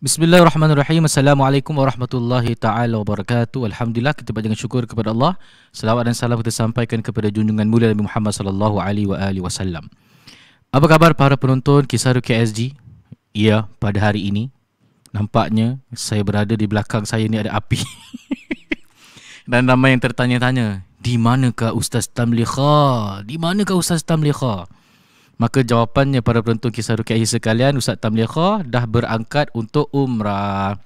Bismillahirrahmanirrahim. Assalamualaikum warahmatullahi taala wabarakatuh. Alhamdulillah kita panjatkan syukur kepada Allah. Selawat dan salam kita sampaikan kepada junjungan mulia Nabi Muhammad sallallahu alaihi wasallam. Apa khabar para penonton Kisaru KSG? Ya, pada hari ini nampaknya saya berada di belakang saya ni ada api. dan ramai yang tertanya-tanya, di manakah Ustaz Tamlikha? Di manakah Ustaz Tamlikha? Maka jawapannya para penonton kisah Rukiah sekalian Ustaz Tamliha dah berangkat untuk umrah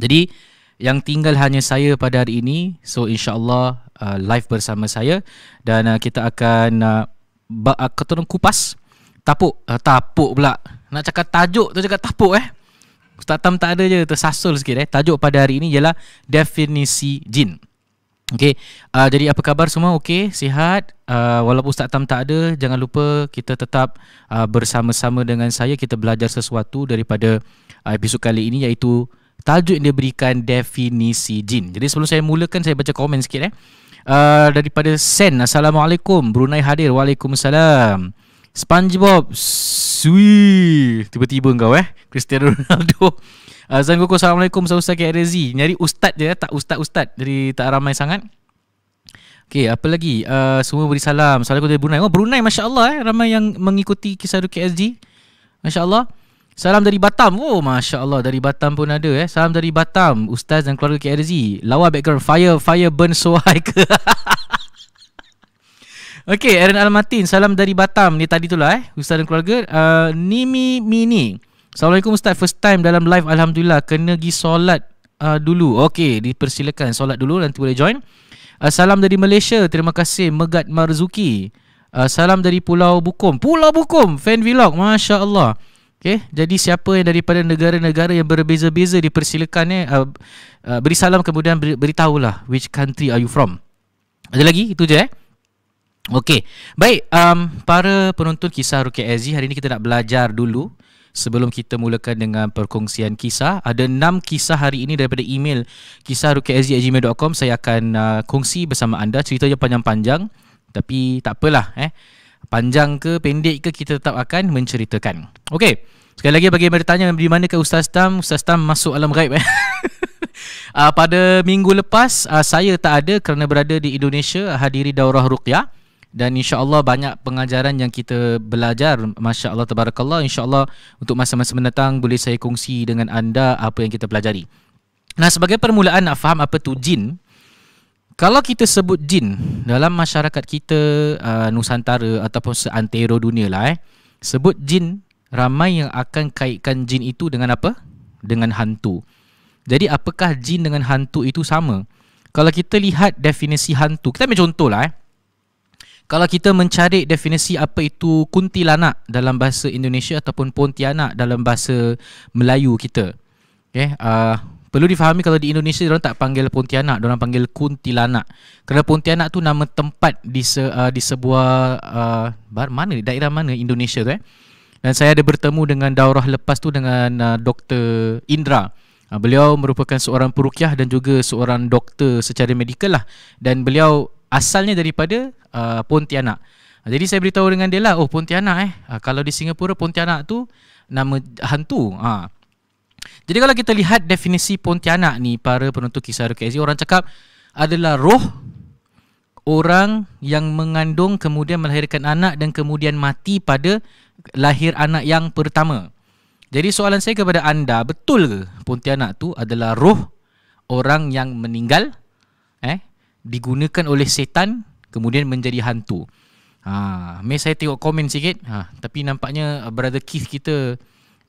Jadi yang tinggal hanya saya pada hari ini So insyaAllah uh, live bersama saya Dan uh, kita akan uh, ba- uh, ketemu kupas Tapuk, uh, tapuk pula Nak cakap tajuk tu cakap tapuk eh Ustaz Tam tak ada je, tersasul sikit eh Tajuk pada hari ini ialah definisi jin Okay, uh, jadi apa khabar semua? Okay, sihat? Uh, walaupun Ustaz Tam tak ada, jangan lupa kita tetap uh, bersama-sama dengan saya kita belajar sesuatu daripada uh, episod kali ini iaitu tajuk yang dia berikan definisi jin. Jadi sebelum saya mulakan saya baca komen sikit eh. Uh, daripada Sen, Assalamualaikum. Brunei hadir. Waalaikumsalam. SpongeBob, sweet. Tiba-tiba engkau eh. Cristiano Ronaldo. Uh, Azan Goko Assalamualaikum Ustaz Ustaz KRZ Nyari Ustaz je eh. Tak Ustaz-Ustaz Jadi tak ramai sangat Okay, apa lagi? Uh, semua beri salam. Assalamualaikum dari Brunei. Oh, Brunei, Masya Allah. Eh. Ramai yang mengikuti kisah Ruki SD. Masya Allah. Salam dari Batam. Oh, Masya Allah. Dari Batam pun ada. Eh. Salam dari Batam. Ustaz dan keluarga KRZ. Lawa background. Fire, fire burn so high ke? okay, Aaron Almatin. Salam dari Batam. Ni tadi tu lah. Eh. Ustaz dan keluarga. Uh, Nimi Mini. Mini. Assalamualaikum Ustaz First time dalam live Alhamdulillah Kena pergi solat uh, dulu Okey dipersilakan solat dulu Nanti boleh join uh, Salam dari Malaysia Terima kasih Megat Marzuki uh, Salam dari Pulau Bukom Pulau Bukom Fan Vlog Masya Allah Okay, jadi siapa yang daripada negara-negara yang berbeza-beza dipersilakan eh, uh, uh, beri salam kemudian beri, beritahulah which country are you from. Ada lagi? Itu je eh. Okay, baik. Um, para penonton kisah Rukia Aziz. hari ini kita nak belajar dulu Sebelum kita mulakan dengan perkongsian kisah Ada enam kisah hari ini daripada email Kisah rukiazi.gmail.com Saya akan uh, kongsi bersama anda Ceritanya panjang-panjang Tapi tak apalah eh Panjang ke pendek ke kita tetap akan menceritakan Okey Sekali lagi bagi yang bertanya di mana ke Ustaz Tam, Ustaz Tam masuk alam gaib eh. uh, pada minggu lepas uh, saya tak ada kerana berada di Indonesia hadiri daurah ruqyah dan insyaallah banyak pengajaran yang kita belajar masyaallah tabarakallah insyaallah untuk masa-masa mendatang boleh saya kongsi dengan anda apa yang kita pelajari nah sebagai permulaan nak faham apa tu jin kalau kita sebut jin dalam masyarakat kita uh, nusantara ataupun seantero dunia lah eh sebut jin ramai yang akan kaitkan jin itu dengan apa dengan hantu jadi apakah jin dengan hantu itu sama kalau kita lihat definisi hantu kita ambil contoh lah eh kalau kita mencari definisi apa itu kuntilanak dalam bahasa Indonesia ataupun pontianak dalam bahasa Melayu kita. Okey, uh, perlu difahami kalau di Indonesia orang tak panggil pontianak, orang panggil kuntilanak. Kerana pontianak tu nama tempat di se, uh, di sebuah uh, mana daerah mana Indonesia tu eh. Dan saya ada bertemu dengan daurah lepas tu dengan uh, Dr. Indra uh, Beliau merupakan seorang perukiah dan juga seorang doktor secara medikal lah. Dan beliau asalnya daripada uh, Pontianak. jadi saya beritahu dengan dia lah, oh Pontianak eh. Uh, kalau di Singapura Pontianak tu nama hantu. Uh. Jadi kalau kita lihat definisi Pontianak ni para penonton kisah RKZ, orang cakap adalah roh orang yang mengandung kemudian melahirkan anak dan kemudian mati pada lahir anak yang pertama. Jadi soalan saya kepada anda, betul ke Pontianak tu adalah roh orang yang meninggal digunakan oleh setan kemudian menjadi hantu. Ha, may saya tengok komen sikit. Ha, tapi nampaknya uh, brother Keith kita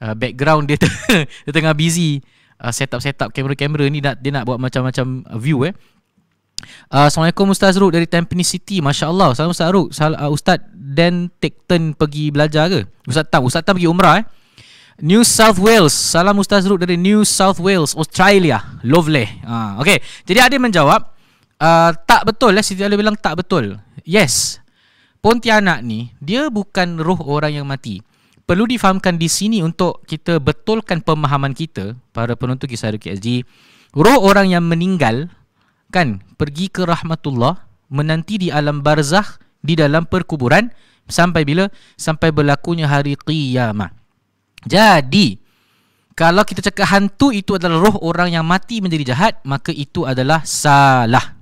uh, background dia, dia tengah busy uh, setup-setup kamera-kamera ni nak dia nak buat macam-macam uh, view eh. Uh, Assalamualaikum Ustaz Ruk dari Tampines City Masya Allah Salam Ustaz Ruk Sal, uh, Ustaz Dan take turn pergi belajar ke? Ustaz Tam Ustaz Tam pergi umrah eh New South Wales Salam Ustaz Ruk dari New South Wales Australia Lovely uh, Okay Jadi ada menjawab Ah, tak betul lah Siti Ali bilang tak betul Yes Pontianak ni Dia bukan roh orang yang mati Perlu difahamkan di sini Untuk kita betulkan pemahaman kita Para penonton kisah Ruki SG Roh orang yang meninggal Kan Pergi ke Rahmatullah Menanti di alam barzah Di dalam perkuburan Sampai bila Sampai berlakunya hari qiyamah Jadi kalau kita cakap hantu itu adalah roh orang yang mati menjadi jahat, maka itu adalah salah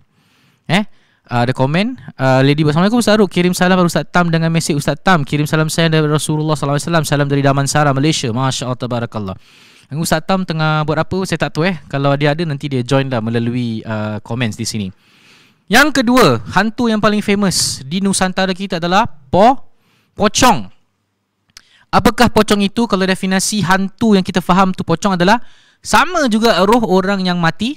eh ah, ada komen uh, lady assalamualaikum ustaz Ruk. kirim salam kepada ustaz Tam dengan mesej ustaz Tam kirim salam saya dari Rasulullah SAW salam dari Damansara Malaysia masya-Allah tabarakallah Ustaz Tam tengah buat apa saya tak tahu eh kalau dia ada nanti dia join lah melalui uh, comments di sini yang kedua hantu yang paling famous di Nusantara kita adalah po pocong apakah pocong itu kalau definasi hantu yang kita faham tu pocong adalah sama juga roh orang yang mati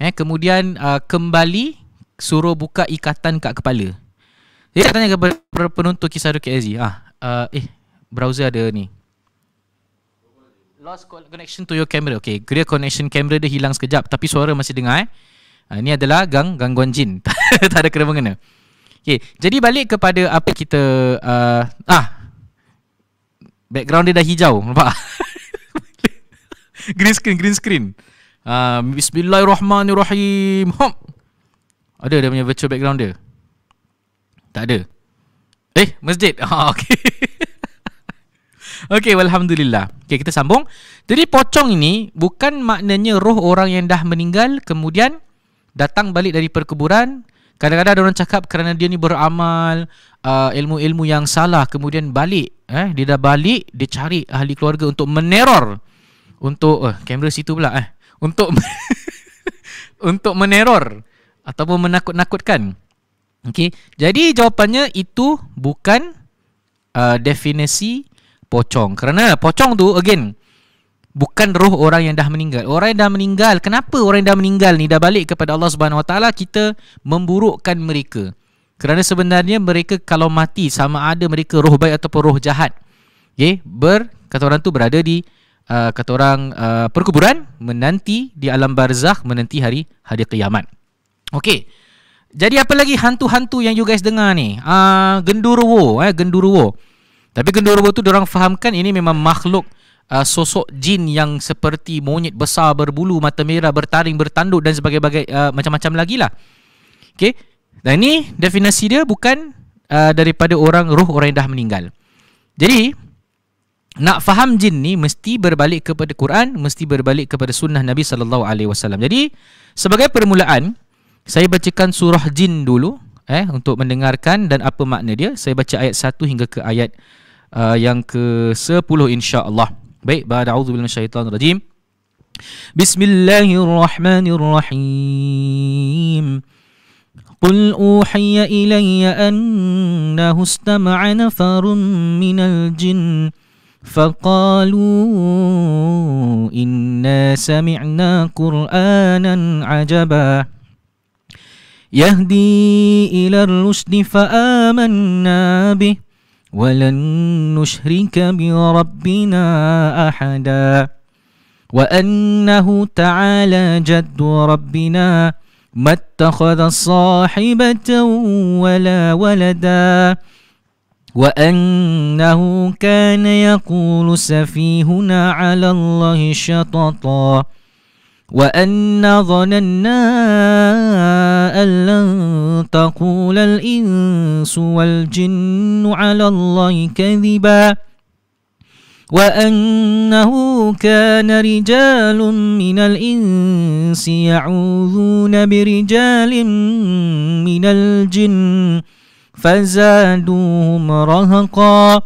eh kemudian uh, kembali kembali suruh buka ikatan kat kepala. Dia tak tanya kepada penonton kisah Rukit Aziz. Ah, uh, eh, browser ada ni. Lost connection to your camera. Okay, dia connection camera dia hilang sekejap. Tapi suara masih dengar eh. Uh, ni adalah gang gangguan jin. tak ada kena-mengena. Okay, jadi balik kepada apa kita... Uh, ah, background dia dah hijau. Nampak? green screen, green screen. Uh, Bismillahirrahmanirrahim. Hop. Ada dia punya virtual background dia? Tak ada. Eh, masjid. Ha, ah, okay. okay, Alhamdulillah. Okay, kita sambung. Jadi, pocong ini bukan maknanya roh orang yang dah meninggal kemudian datang balik dari perkuburan. Kadang-kadang orang cakap kerana dia ni beramal uh, ilmu-ilmu yang salah kemudian balik. Eh, dia dah balik, dia cari ahli keluarga untuk meneror. Untuk, eh, uh, kamera situ pula eh. Untuk, Untuk meneror ataupun menakut-nakutkan. Okey. Jadi jawapannya itu bukan uh, definisi pocong. Kerana pocong tu again bukan roh orang yang dah meninggal. Orang yang dah meninggal, kenapa orang yang dah meninggal ni dah balik kepada Allah Subhanahu Wa kita memburukkan mereka. Kerana sebenarnya mereka kalau mati sama ada mereka roh baik ataupun roh jahat. Okey, ber kata orang tu berada di uh, kata orang uh, perkuburan menanti di alam barzakh menanti hari hari kiamat. Okey. Jadi apa lagi hantu-hantu yang you guys dengar ni? Ah uh, genduruwo eh genduruwo. Tapi genduruwo tu orang fahamkan ini memang makhluk uh, sosok jin yang seperti monyet besar berbulu mata merah bertaring bertanduk dan sebagainya uh, macam-macam lagi lah. Okey. Dan ini definisi dia bukan uh, daripada orang roh orang yang dah meninggal. Jadi nak faham jin ni mesti berbalik kepada Quran, mesti berbalik kepada sunnah Nabi sallallahu alaihi wasallam. Jadi sebagai permulaan saya bacakan surah jin dulu eh untuk mendengarkan dan apa makna dia. Saya baca ayat 1 hingga ke ayat uh, yang ke-10 insya-Allah. Baik, ba'da'udzu billasyaitonirrajim. Bismillahirrahmanirrahim. قل أوحي إلي أنه استمع نفر من الجن فقالوا إنا سمعنا قرآنا عجباً يهدي إلى الرشد فآمنا به ولن نشرك بربنا أحدا وأنه تعالى جد ربنا ما اتخذ صاحبة ولا ولدا وأنه كان يقول سفيهنا على الله شططا وأنا ظننا أن لن تقول الإنس والجن على الله كذبا وأنه كان رجال من الإنس يعوذون برجال من الجن فزادوهم رهقاً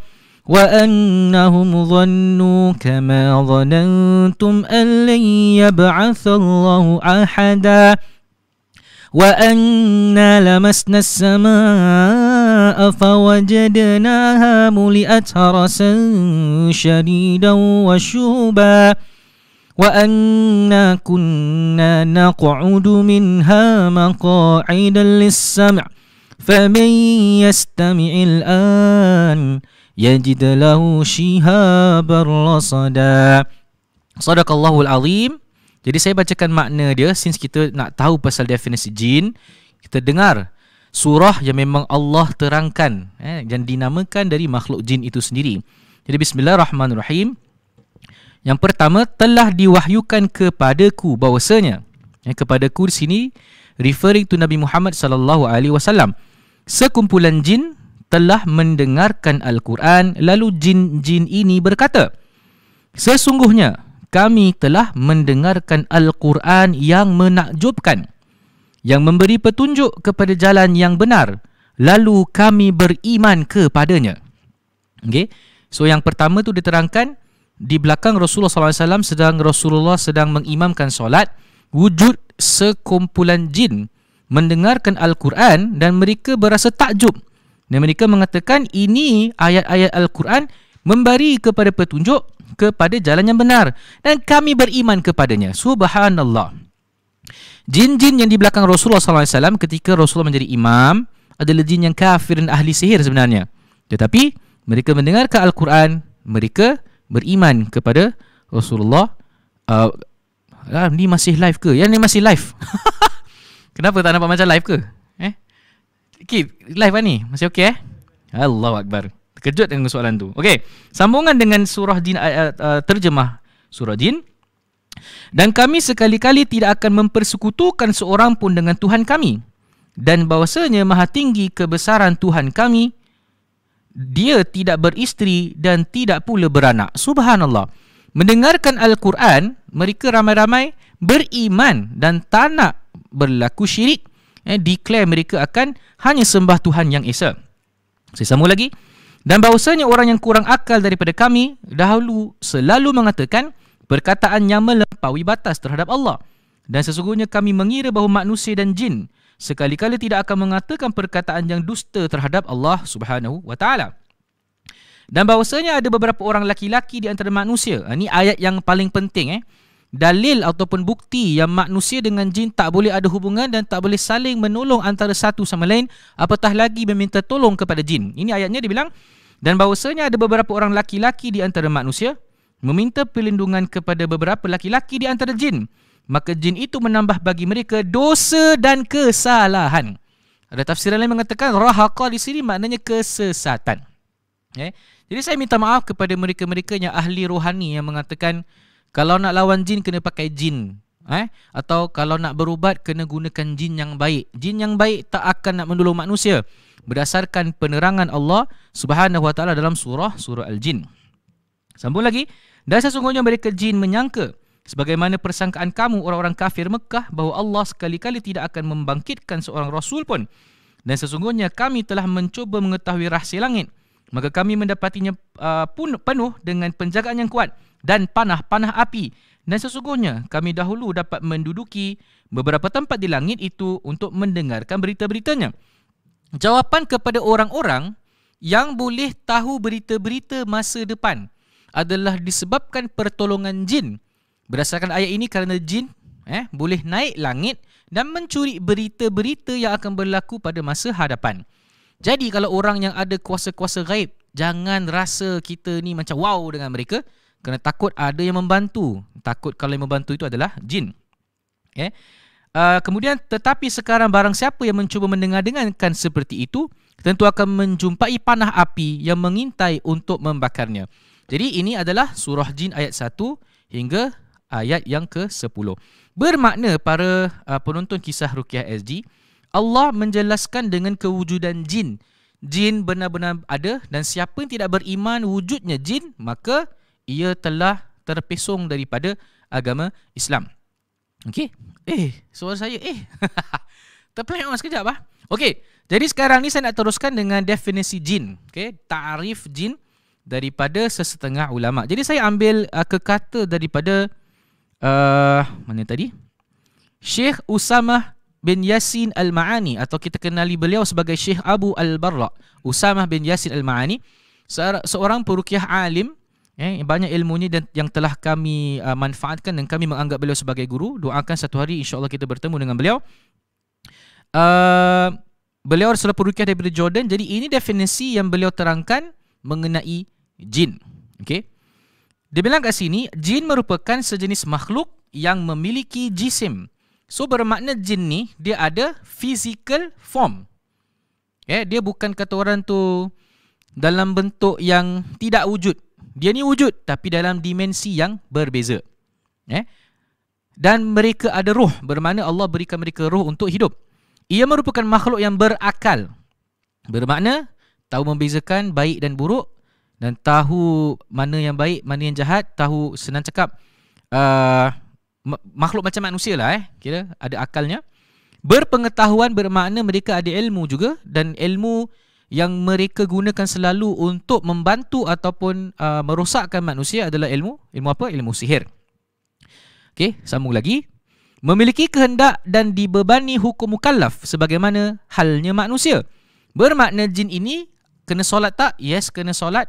وأنهم ظنوا كما ظننتم أن لن يبعث الله أحدا وأنا لمسنا السماء فوجدناها ملئت هرسا شديدا وشوبا وأنا كنا نقعد منها مقاعد للسمع ۖ فمن يستمع الآن يجد له شهابا رصدا صدق الله العظيم Jadi saya bacakan makna dia Since kita nak tahu pasal definisi jin Kita dengar surah yang memang Allah terangkan eh, Yang dinamakan dari makhluk jin itu sendiri Jadi bismillahirrahmanirrahim Yang pertama telah diwahyukan kepadaku bahwasanya eh, Kepadaku di sini Referring to Nabi Muhammad sallallahu alaihi wasallam. Sekumpulan jin telah mendengarkan Al-Quran lalu jin-jin ini berkata Sesungguhnya kami telah mendengarkan Al-Quran yang menakjubkan yang memberi petunjuk kepada jalan yang benar lalu kami beriman kepadanya. okay So yang pertama tu diterangkan di belakang Rasulullah SAW sedang Rasulullah sedang mengimamkan solat wujud sekumpulan jin mendengarkan Al-Quran dan mereka berasa takjub. Dan mereka mengatakan ini ayat-ayat Al-Quran memberi kepada petunjuk kepada jalan yang benar dan kami beriman kepadanya. Subhanallah. Jin-jin yang di belakang Rasulullah SAW ketika Rasulullah menjadi imam adalah jin yang kafir dan ahli sihir sebenarnya. Tetapi mereka mendengarkan Al-Quran, mereka beriman kepada Rasulullah. Uh, ah, ni masih live ke? Yang ni masih live. Kenapa tak nampak macam live ke? Eh? Kit, live kan ni? Masih okey eh? Allahu Akbar. Terkejut dengan soalan tu. Okey, sambungan dengan surah din uh, uh, terjemah surah din. Dan kami sekali-kali tidak akan mempersekutukan seorang pun dengan Tuhan kami. Dan bahasanya maha tinggi kebesaran Tuhan kami, dia tidak beristri dan tidak pula beranak. Subhanallah. Mendengarkan Al-Quran, mereka ramai-ramai beriman dan tak nak berlaku syirik eh, declare mereka akan hanya sembah Tuhan yang Esa. Saya sambung lagi. Dan bahawasanya orang yang kurang akal daripada kami dahulu selalu mengatakan perkataan yang melampaui batas terhadap Allah. Dan sesungguhnya kami mengira bahawa manusia dan jin sekali-kali tidak akan mengatakan perkataan yang dusta terhadap Allah Subhanahu wa taala. Dan bahawasanya ada beberapa orang laki-laki di antara manusia. Ah, ini ayat yang paling penting eh dalil ataupun bukti yang manusia dengan jin tak boleh ada hubungan dan tak boleh saling menolong antara satu sama lain apatah lagi meminta tolong kepada jin. Ini ayatnya dibilang dan bahawasanya ada beberapa orang laki-laki di antara manusia meminta perlindungan kepada beberapa laki-laki di antara jin. Maka jin itu menambah bagi mereka dosa dan kesalahan. Ada tafsiran lain mengatakan rahaqa di sini maknanya kesesatan. Okay. Eh, jadi saya minta maaf kepada mereka-mereka yang ahli rohani yang mengatakan kalau nak lawan jin kena pakai jin. Eh? Atau kalau nak berubat kena gunakan jin yang baik. Jin yang baik tak akan nak menolong manusia. Berdasarkan penerangan Allah Subhanahu Wa Taala dalam surah surah Al-Jin. Sambung lagi, dan sesungguhnya mereka jin menyangka sebagaimana persangkaan kamu orang-orang kafir Mekah bahawa Allah sekali-kali tidak akan membangkitkan seorang rasul pun. Dan sesungguhnya kami telah mencuba mengetahui rahsia langit. Maka kami mendapatinya uh, pun penuh dengan penjagaan yang kuat dan panah-panah api. Dan sesungguhnya kami dahulu dapat menduduki beberapa tempat di langit itu untuk mendengarkan berita-beritanya. Jawapan kepada orang-orang yang boleh tahu berita-berita masa depan adalah disebabkan pertolongan jin. Berdasarkan ayat ini kerana jin eh boleh naik langit dan mencuri berita-berita yang akan berlaku pada masa hadapan. Jadi kalau orang yang ada kuasa-kuasa gaib, jangan rasa kita ni macam wow dengan mereka. Kena takut ada yang membantu. Takut kalau yang membantu itu adalah jin. Okay. Eh? Uh, kemudian, tetapi sekarang barang siapa yang mencuba mendengar-dengarkan seperti itu, tentu akan menjumpai panah api yang mengintai untuk membakarnya. Jadi, ini adalah surah jin ayat 1 hingga ayat yang ke-10. Bermakna para uh, penonton kisah Rukiah SG, Allah menjelaskan dengan kewujudan jin. Jin benar-benar ada dan siapa yang tidak beriman wujudnya jin, maka ia telah terpesong daripada agama Islam. Okey. Eh, suara saya eh. Terplay on sekejap ah. Okey. Jadi sekarang ni saya nak teruskan dengan definisi jin. Okey, takrif jin daripada sesetengah ulama. Jadi saya ambil uh, kekata daripada uh, mana tadi? Syekh Usama bin Yasin Al-Ma'ani atau kita kenali beliau sebagai Syekh Abu Al-Barra. Usama bin Yasin Al-Ma'ani seorang perukiah alim eh banyak ni dan yang telah kami uh, manfaatkan dan kami menganggap beliau sebagai guru doakan satu hari insyaallah kita bertemu dengan beliau uh, beliau adalah perukiah daripada Jordan jadi ini definisi yang beliau terangkan mengenai jin okey dia bilang kat sini jin merupakan sejenis makhluk yang memiliki jisim so bermakna jin ni dia ada physical form eh dia bukan kata orang tu dalam bentuk yang tidak wujud dia ni wujud tapi dalam dimensi yang berbeza. Eh? Dan mereka ada ruh bermakna Allah berikan mereka ruh untuk hidup. Ia merupakan makhluk yang berakal. Bermakna tahu membezakan baik dan buruk dan tahu mana yang baik, mana yang jahat, tahu senang cakap uh, makhluk macam manusia lah eh. Kira ada akalnya. Berpengetahuan bermakna mereka ada ilmu juga dan ilmu yang mereka gunakan selalu untuk membantu ataupun uh, merosakkan manusia adalah ilmu ilmu apa ilmu sihir okey sambung lagi memiliki kehendak dan dibebani hukum mukallaf sebagaimana halnya manusia bermakna jin ini kena solat tak yes kena solat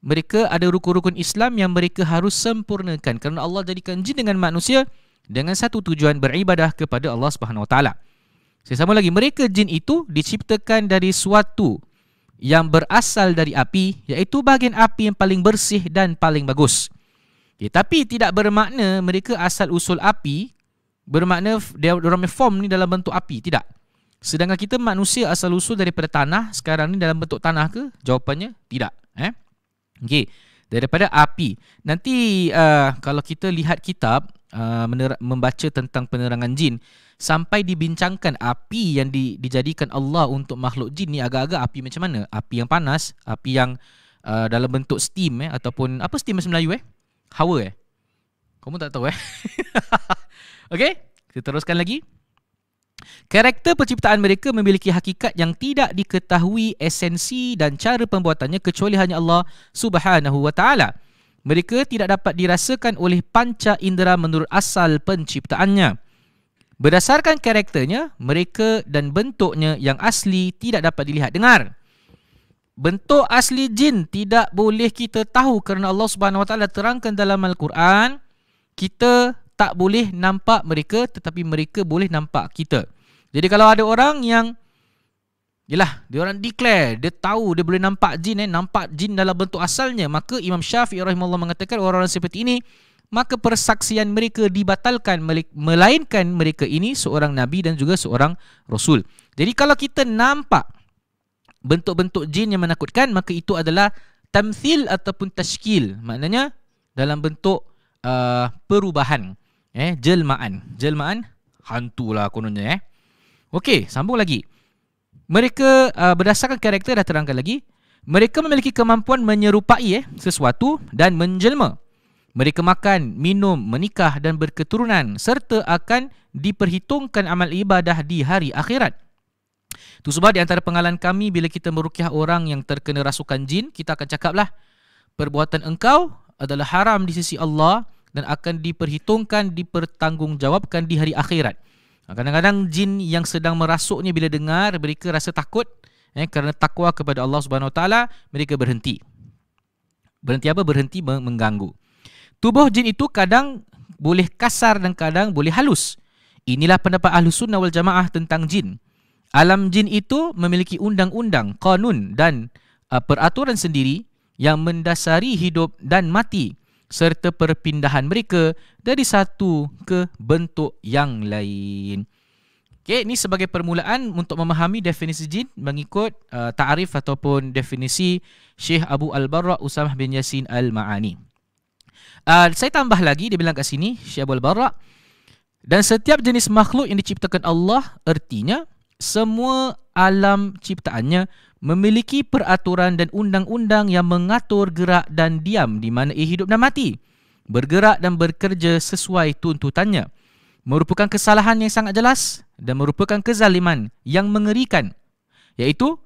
mereka ada rukun-rukun Islam yang mereka harus sempurnakan kerana Allah jadikan jin dengan manusia dengan satu tujuan beribadah kepada Allah Subhanahu Wa Taala. Saya sama lagi mereka jin itu diciptakan dari suatu yang berasal dari api iaitu bahagian api yang paling bersih dan paling bagus. Okay, tapi tidak bermakna mereka asal usul api bermakna dia orang form ni dalam bentuk api, tidak. Sedangkan kita manusia asal usul daripada tanah, sekarang ni dalam bentuk tanah ke? Jawapannya tidak, eh. Okey, daripada api. Nanti uh, kalau kita lihat kitab uh, membaca tentang penerangan jin, sampai dibincangkan api yang di, dijadikan Allah untuk makhluk jin ni agak-agak api macam mana? Api yang panas, api yang uh, dalam bentuk steam eh ataupun apa steam bahasa Melayu eh? Hawa eh? Kamu tak tahu eh? Okey, kita teruskan lagi. Karakter penciptaan mereka memiliki hakikat yang tidak diketahui esensi dan cara pembuatannya kecuali hanya Allah Subhanahu wa taala. Mereka tidak dapat dirasakan oleh panca indera menurut asal penciptaannya. Berdasarkan karakternya, mereka dan bentuknya yang asli tidak dapat dilihat dengar. Bentuk asli jin tidak boleh kita tahu kerana Allah Subhanahu Wa Taala terangkan dalam Al-Quran, kita tak boleh nampak mereka tetapi mereka boleh nampak kita. Jadi kalau ada orang yang Yalah, dia orang declare, dia tahu dia boleh nampak jin eh, nampak jin dalam bentuk asalnya, maka Imam Syafi'i rahimahullah mengatakan orang-orang seperti ini maka persaksian mereka dibatalkan melainkan mereka ini seorang nabi dan juga seorang rasul. Jadi kalau kita nampak bentuk-bentuk jin yang menakutkan maka itu adalah tamthil ataupun tashkil. Maknanya dalam bentuk uh, perubahan eh jelmaan. Jelmaan hantulah kononnya eh. Okey, sambung lagi. Mereka uh, berdasarkan karakter dah terangkan lagi, mereka memiliki kemampuan menyerupai eh sesuatu dan menjelma. Mereka makan, minum, menikah dan berketurunan serta akan diperhitungkan amal ibadah di hari akhirat. Itu sebab di antara pengalaman kami bila kita merukiah orang yang terkena rasukan jin, kita akan cakaplah perbuatan engkau adalah haram di sisi Allah dan akan diperhitungkan, dipertanggungjawabkan di hari akhirat. Ha, kadang-kadang jin yang sedang merasuknya bila dengar mereka rasa takut eh, kerana takwa kepada Allah Subhanahu Wa Taala mereka berhenti. Berhenti apa? Berhenti mengganggu. Tubuh jin itu kadang boleh kasar dan kadang boleh halus. Inilah pendapat Ahlus Sunnah wal Jamaah tentang jin. Alam jin itu memiliki undang-undang, kanun dan uh, peraturan sendiri yang mendasari hidup dan mati serta perpindahan mereka dari satu ke bentuk yang lain. Okay, ini sebagai permulaan untuk memahami definisi jin mengikut uh, ta'rif ataupun definisi Syekh Abu Al-Barra Usamah bin Yasin Al-Ma'ani uh, saya tambah lagi dia bilang kat sini Syabul Bara dan setiap jenis makhluk yang diciptakan Allah ertinya semua alam ciptaannya memiliki peraturan dan undang-undang yang mengatur gerak dan diam di mana ia hidup dan mati bergerak dan bekerja sesuai tuntutannya merupakan kesalahan yang sangat jelas dan merupakan kezaliman yang mengerikan iaitu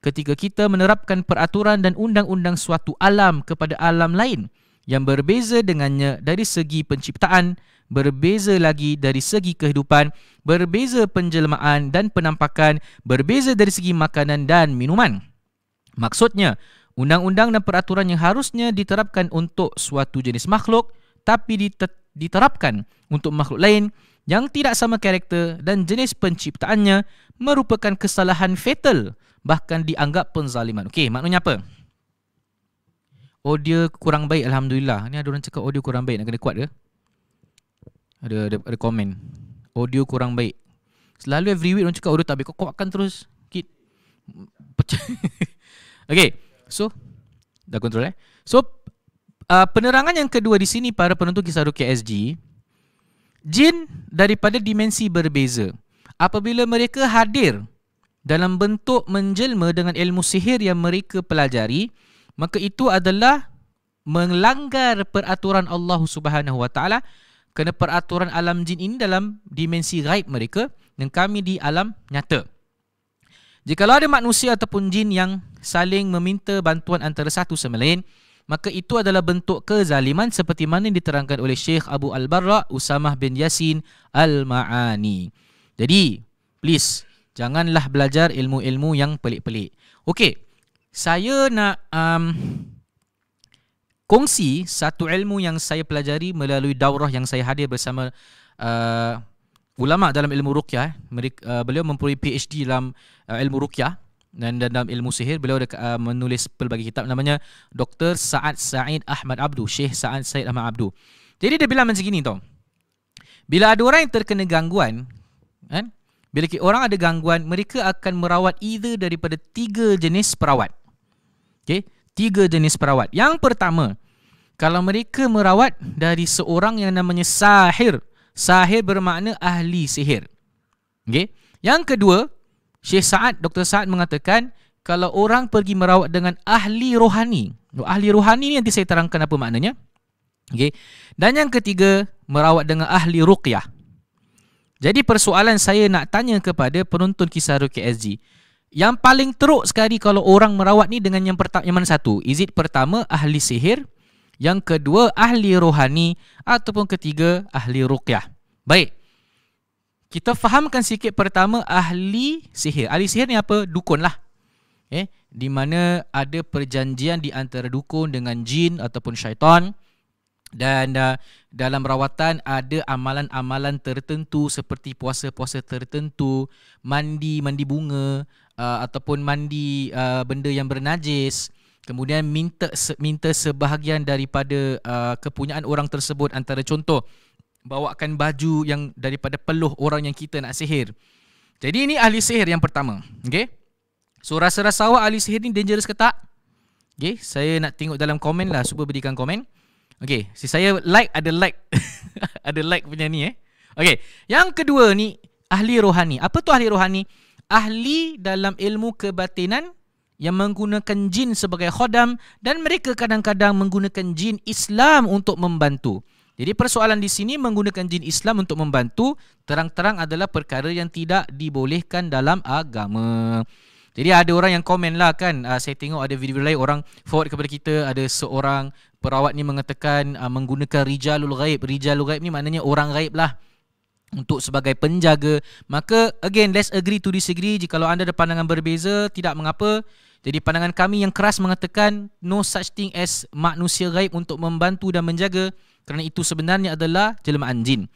ketika kita menerapkan peraturan dan undang-undang suatu alam kepada alam lain yang berbeza dengannya dari segi penciptaan, berbeza lagi dari segi kehidupan, berbeza penjelmaan dan penampakan, berbeza dari segi makanan dan minuman. Maksudnya, undang-undang dan peraturan yang harusnya diterapkan untuk suatu jenis makhluk tapi diterapkan untuk makhluk lain yang tidak sama karakter dan jenis penciptaannya merupakan kesalahan fatal bahkan dianggap penzaliman. Okey, maknanya apa? audio oh, kurang baik alhamdulillah. Ni ada orang cakap audio kurang baik nak kena kuat ke? Ada ada, ada komen. Audio kurang baik. Selalu every week orang cakap audio tak baik. Kau kuatkan terus. Kit. okay. So dah control eh. So uh, penerangan yang kedua di sini para penonton kisah Ruki SG jin daripada dimensi berbeza. Apabila mereka hadir dalam bentuk menjelma dengan ilmu sihir yang mereka pelajari, maka itu adalah melanggar peraturan Allah Subhanahu Wa Taala kerana peraturan alam jin ini dalam dimensi gaib mereka dan kami di alam nyata. Jika ada manusia ataupun jin yang saling meminta bantuan antara satu sama lain, maka itu adalah bentuk kezaliman seperti mana yang diterangkan oleh Syekh Abu Al-Barra Usamah bin Yasin Al-Ma'ani. Jadi, please, janganlah belajar ilmu-ilmu yang pelik-pelik. Okey, saya nak um, kongsi satu ilmu yang saya pelajari melalui daurah yang saya hadir bersama uh, ulama dalam ilmu ruqyah. Eh. Merik, uh, beliau mempunyai PhD dalam uh, ilmu ruqyah dan, dalam ilmu sihir. Beliau ada, uh, menulis pelbagai kitab namanya Dr. Sa'ad Sa'id Ahmad Abdu, Syekh Sa'ad Sa'id Ahmad Abdu. Jadi dia bilang macam gini tau. Bila ada orang yang terkena gangguan, kan? Bila orang ada gangguan, mereka akan merawat either daripada tiga jenis perawat. Okay, tiga jenis perawat. Yang pertama, kalau mereka merawat dari seorang yang namanya sahir. Sahir bermakna ahli sihir. Okay. Yang kedua, Syekh Saad, Dr. Saad mengatakan kalau orang pergi merawat dengan ahli rohani. Oh, ahli rohani ni nanti saya terangkan apa maknanya. Okay. Dan yang ketiga, merawat dengan ahli ruqyah. Jadi persoalan saya nak tanya kepada penonton kisah Ruki SG. Yang paling teruk sekali kalau orang merawat ni dengan yang, pertama, yang mana satu? Is it pertama ahli sihir? Yang kedua ahli rohani? Ataupun ketiga ahli ruqyah? Baik. Kita fahamkan sikit pertama ahli sihir. Ahli sihir ni apa? Dukun lah. Eh, di mana ada perjanjian di antara dukun dengan jin ataupun syaitan dan uh, dalam rawatan ada amalan-amalan tertentu seperti puasa-puasa tertentu, mandi-mandi bunga, Uh, ataupun mandi uh, benda yang bernajis kemudian minta minta sebahagian daripada uh, kepunyaan orang tersebut antara contoh bawakan baju yang daripada peluh orang yang kita nak sihir jadi ini ahli sihir yang pertama okey so rasa-rasa awak ahli sihir ni dangerous ke tak okey saya nak tengok dalam komen lah cuba berikan komen okey si saya like ada like ada like punya ni eh okey yang kedua ni ahli rohani apa tu ahli rohani ahli dalam ilmu kebatinan yang menggunakan jin sebagai khodam dan mereka kadang-kadang menggunakan jin Islam untuk membantu. Jadi persoalan di sini menggunakan jin Islam untuk membantu terang-terang adalah perkara yang tidak dibolehkan dalam agama. Jadi ada orang yang komen lah kan, ah, saya tengok ada video-video lain orang forward kepada kita, ada seorang perawat ni mengatakan ah, menggunakan rijalul gaib. Rijalul gaib ni maknanya orang gaib lah untuk sebagai penjaga maka again let's agree to disagree jika anda ada pandangan berbeza tidak mengapa jadi pandangan kami yang keras mengatakan no such thing as manusia gaib untuk membantu dan menjaga kerana itu sebenarnya adalah jelmaan jin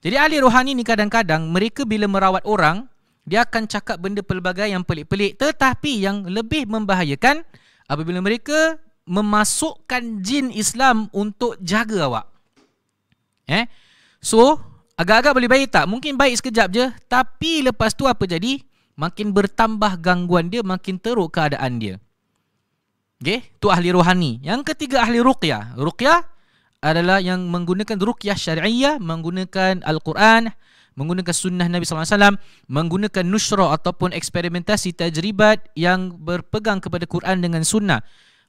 jadi ahli rohani ni kadang-kadang mereka bila merawat orang dia akan cakap benda pelbagai yang pelik-pelik tetapi yang lebih membahayakan apabila mereka memasukkan jin Islam untuk jaga awak. Eh? So, Agak-agak boleh baik tak? Mungkin baik sekejap je Tapi lepas tu apa jadi? Makin bertambah gangguan dia Makin teruk keadaan dia Okay? Tu ahli rohani Yang ketiga ahli ruqyah Ruqyah adalah yang menggunakan ruqyah syariah Menggunakan Al-Quran Menggunakan sunnah Nabi SAW Menggunakan nusrah ataupun eksperimentasi tajribat Yang berpegang kepada Quran dengan sunnah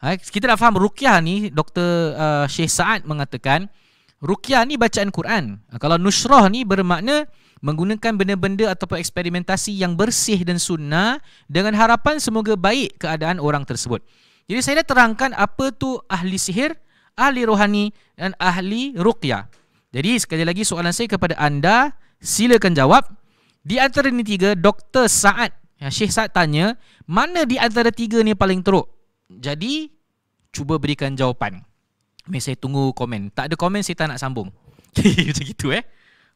ha, Kita dah faham ruqyah ni Dr. Uh, Syekh Sa'ad mengatakan Rukiah ni bacaan Quran. Ha, kalau nusrah ni bermakna menggunakan benda-benda ataupun eksperimentasi yang bersih dan sunnah dengan harapan semoga baik keadaan orang tersebut. Jadi saya dah terangkan apa tu ahli sihir, ahli rohani dan ahli ruqyah. Jadi sekali lagi soalan saya kepada anda, silakan jawab. Di antara ni tiga, Dr. Saad, ya, Syekh Saad tanya, mana di antara tiga ni paling teruk? Jadi, cuba berikan Jawapan. Mari saya tunggu komen. Tak ada komen saya tak nak sambung. macam gitu eh.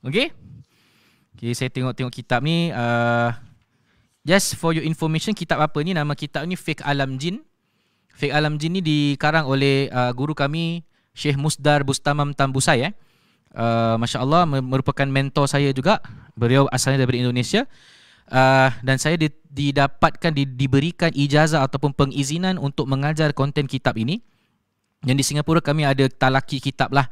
okay? Okey, saya tengok-tengok kitab ni uh, just for your information kitab apa ni? Nama kitab ni Fake Alam Jin. Fake Alam Jin ni dikarang oleh uh, guru kami Syekh Musdar Bustamam Tambusai eh. Uh, Masya Allah merupakan mentor saya juga Beliau asalnya daripada Indonesia uh, Dan saya didapatkan, di, diberikan ijazah ataupun pengizinan Untuk mengajar konten kitab ini yang di Singapura kami ada talaki kitab lah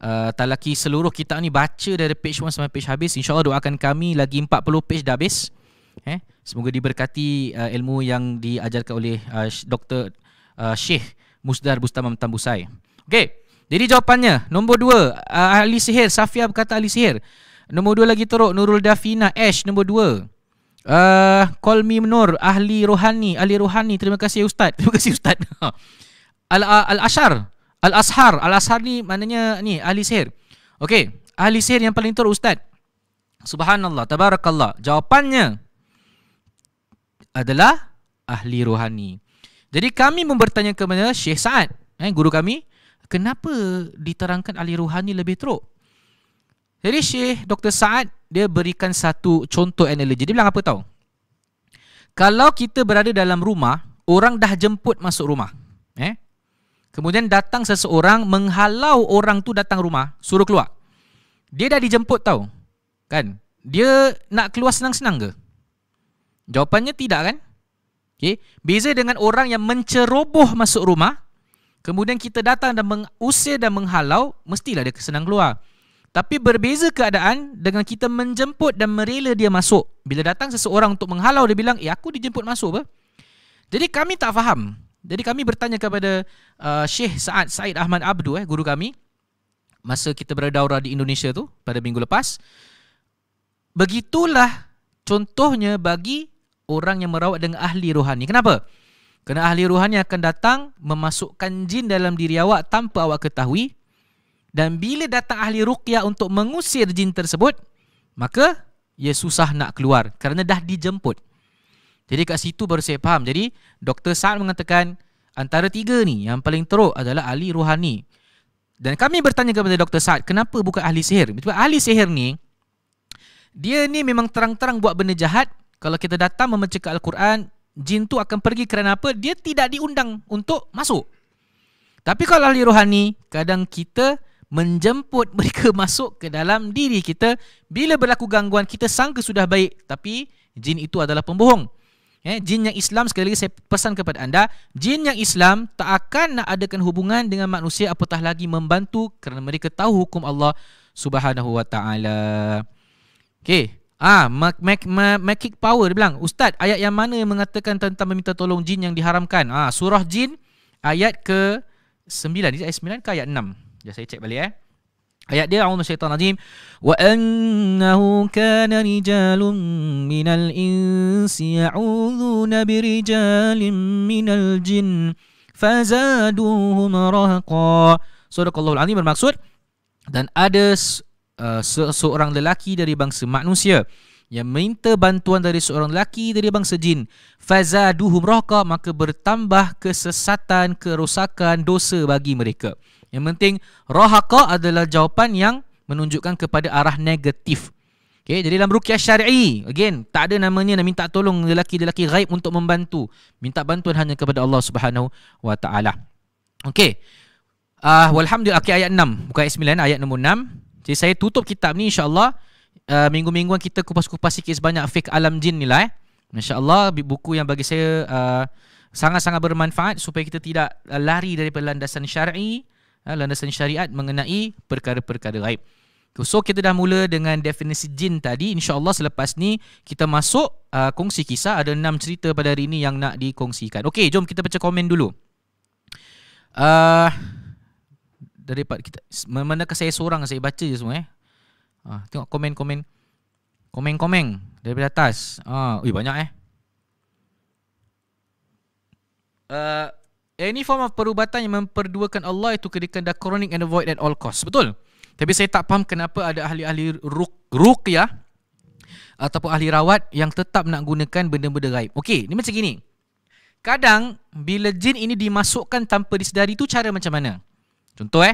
Uh, talaki seluruh kitab ni baca dari page 1 sampai page habis InsyaAllah doakan kami lagi 40 page dah habis eh? Semoga diberkati uh, ilmu yang diajarkan oleh uh, Dr. Uh, Syekh Musdar Bustamam Tambusai Okay, jadi jawapannya Nombor dua uh, Ahli Sihir Safia berkata Ahli Sihir Nombor dua lagi teruk Nurul Dafina Ash Nombor dua. uh, Call me Nur Ahli Rohani Ahli Rohani Terima kasih Ustaz Terima kasih Ustaz al al ashar al ashar al ashar ni maknanya ni ahli sihir okey ahli sihir yang paling teruk ustaz subhanallah tabarakallah jawapannya adalah ahli rohani jadi kami mempertanya kepada Syekh Sa'ad eh, Guru kami Kenapa diterangkan ahli rohani lebih teruk? Jadi Syekh Dr. Sa'ad Dia berikan satu contoh analogi Dia bilang apa tahu? Kalau kita berada dalam rumah Orang dah jemput masuk rumah eh? Kemudian datang seseorang menghalau orang tu datang rumah, suruh keluar. Dia dah dijemput tau. Kan? Dia nak keluar senang-senang ke? Jawapannya tidak kan? Okey, beza dengan orang yang menceroboh masuk rumah, kemudian kita datang dan mengusir dan menghalau, mestilah dia senang keluar. Tapi berbeza keadaan dengan kita menjemput dan merela dia masuk. Bila datang seseorang untuk menghalau dia bilang, "Eh, aku dijemput masuk apa?" Jadi kami tak faham. Jadi kami bertanya kepada uh, Syekh Sa'ad Said Ahmad Abdul, eh guru kami masa kita berdaura di Indonesia tu pada minggu lepas. Begitulah contohnya bagi orang yang merawat dengan ahli rohani. Kenapa? Kerana ahli rohani akan datang memasukkan jin dalam diri awak tanpa awak ketahui dan bila datang ahli ruqyah untuk mengusir jin tersebut, maka ia susah nak keluar kerana dah dijemput. Jadi kat situ baru saya faham. Jadi Dr. Saad mengatakan antara tiga ni yang paling teruk adalah ahli ruhani. Dan kami bertanya kepada Dr. Saad, kenapa bukan ahli sihir? Sebab ahli sihir ni, dia ni memang terang-terang buat benda jahat. Kalau kita datang memecah Al-Quran, jin tu akan pergi kerana apa? Dia tidak diundang untuk masuk. Tapi kalau ahli rohani, kadang kita menjemput mereka masuk ke dalam diri kita. Bila berlaku gangguan, kita sangka sudah baik. Tapi jin itu adalah pembohong. Eh, jin yang Islam sekali lagi saya pesan kepada anda, jin yang Islam tak akan nak adakan hubungan dengan manusia apatah lagi membantu kerana mereka tahu hukum Allah Subhanahu Wa Taala. Okey. Ah, mag power dia bilang, "Ustaz, ayat yang mana yang mengatakan tentang meminta tolong jin yang diharamkan?" Ah, surah jin ayat ke 9. Ini ayat 9 ke ayat 6? Ya saya cek balik eh. Ayat dia A'udhu Syaitan Azim Wa annahu kana rijalun minal insi ya'udhuna birijalin minal jin Fazaduhum rahqa Surah Azim bermaksud Dan ada uh, seorang lelaki dari bangsa manusia yang minta bantuan dari seorang lelaki dari bangsa jin faza duhum raqa maka bertambah kesesatan kerosakan dosa bagi mereka yang penting rohaqa adalah jawapan yang menunjukkan kepada arah negatif. Okay, jadi dalam rukyah syar'i, again, tak ada namanya nak minta tolong lelaki-lelaki ghaib untuk membantu. Minta bantuan hanya kepada Allah Subhanahu wa taala. Okey. Ah, uh, walhamdulillah okay, ayat 6, bukan ayat 9, ayat nombor 6. Jadi saya tutup kitab ni insya-Allah uh, ah, minggu mingguan kita kupas-kupas sikit sebanyak fik alam jin ni lah eh. Masya-Allah buku yang bagi saya uh, sangat-sangat bermanfaat supaya kita tidak lari daripada landasan syar'i. I ha, landasan syariat mengenai perkara-perkara gaib. So kita dah mula dengan definisi jin tadi InsyaAllah selepas ni kita masuk uh, kongsi kisah Ada enam cerita pada hari ini yang nak dikongsikan Okay jom kita baca komen dulu uh, ah, daripada kita, Manakah saya seorang saya baca je semua eh uh, Tengok komen-komen Komen-komen dari atas uh, Ui banyak eh uh, any form of perubatan yang memperduakan Allah itu kedekan dah chronic and avoid at all cost. Betul? Tapi saya tak faham kenapa ada ahli-ahli ruk ruk ruqyah ataupun ahli rawat yang tetap nak gunakan benda-benda gaib. Okey, ni macam gini. Kadang bila jin ini dimasukkan tanpa disedari tu cara macam mana? Contoh eh.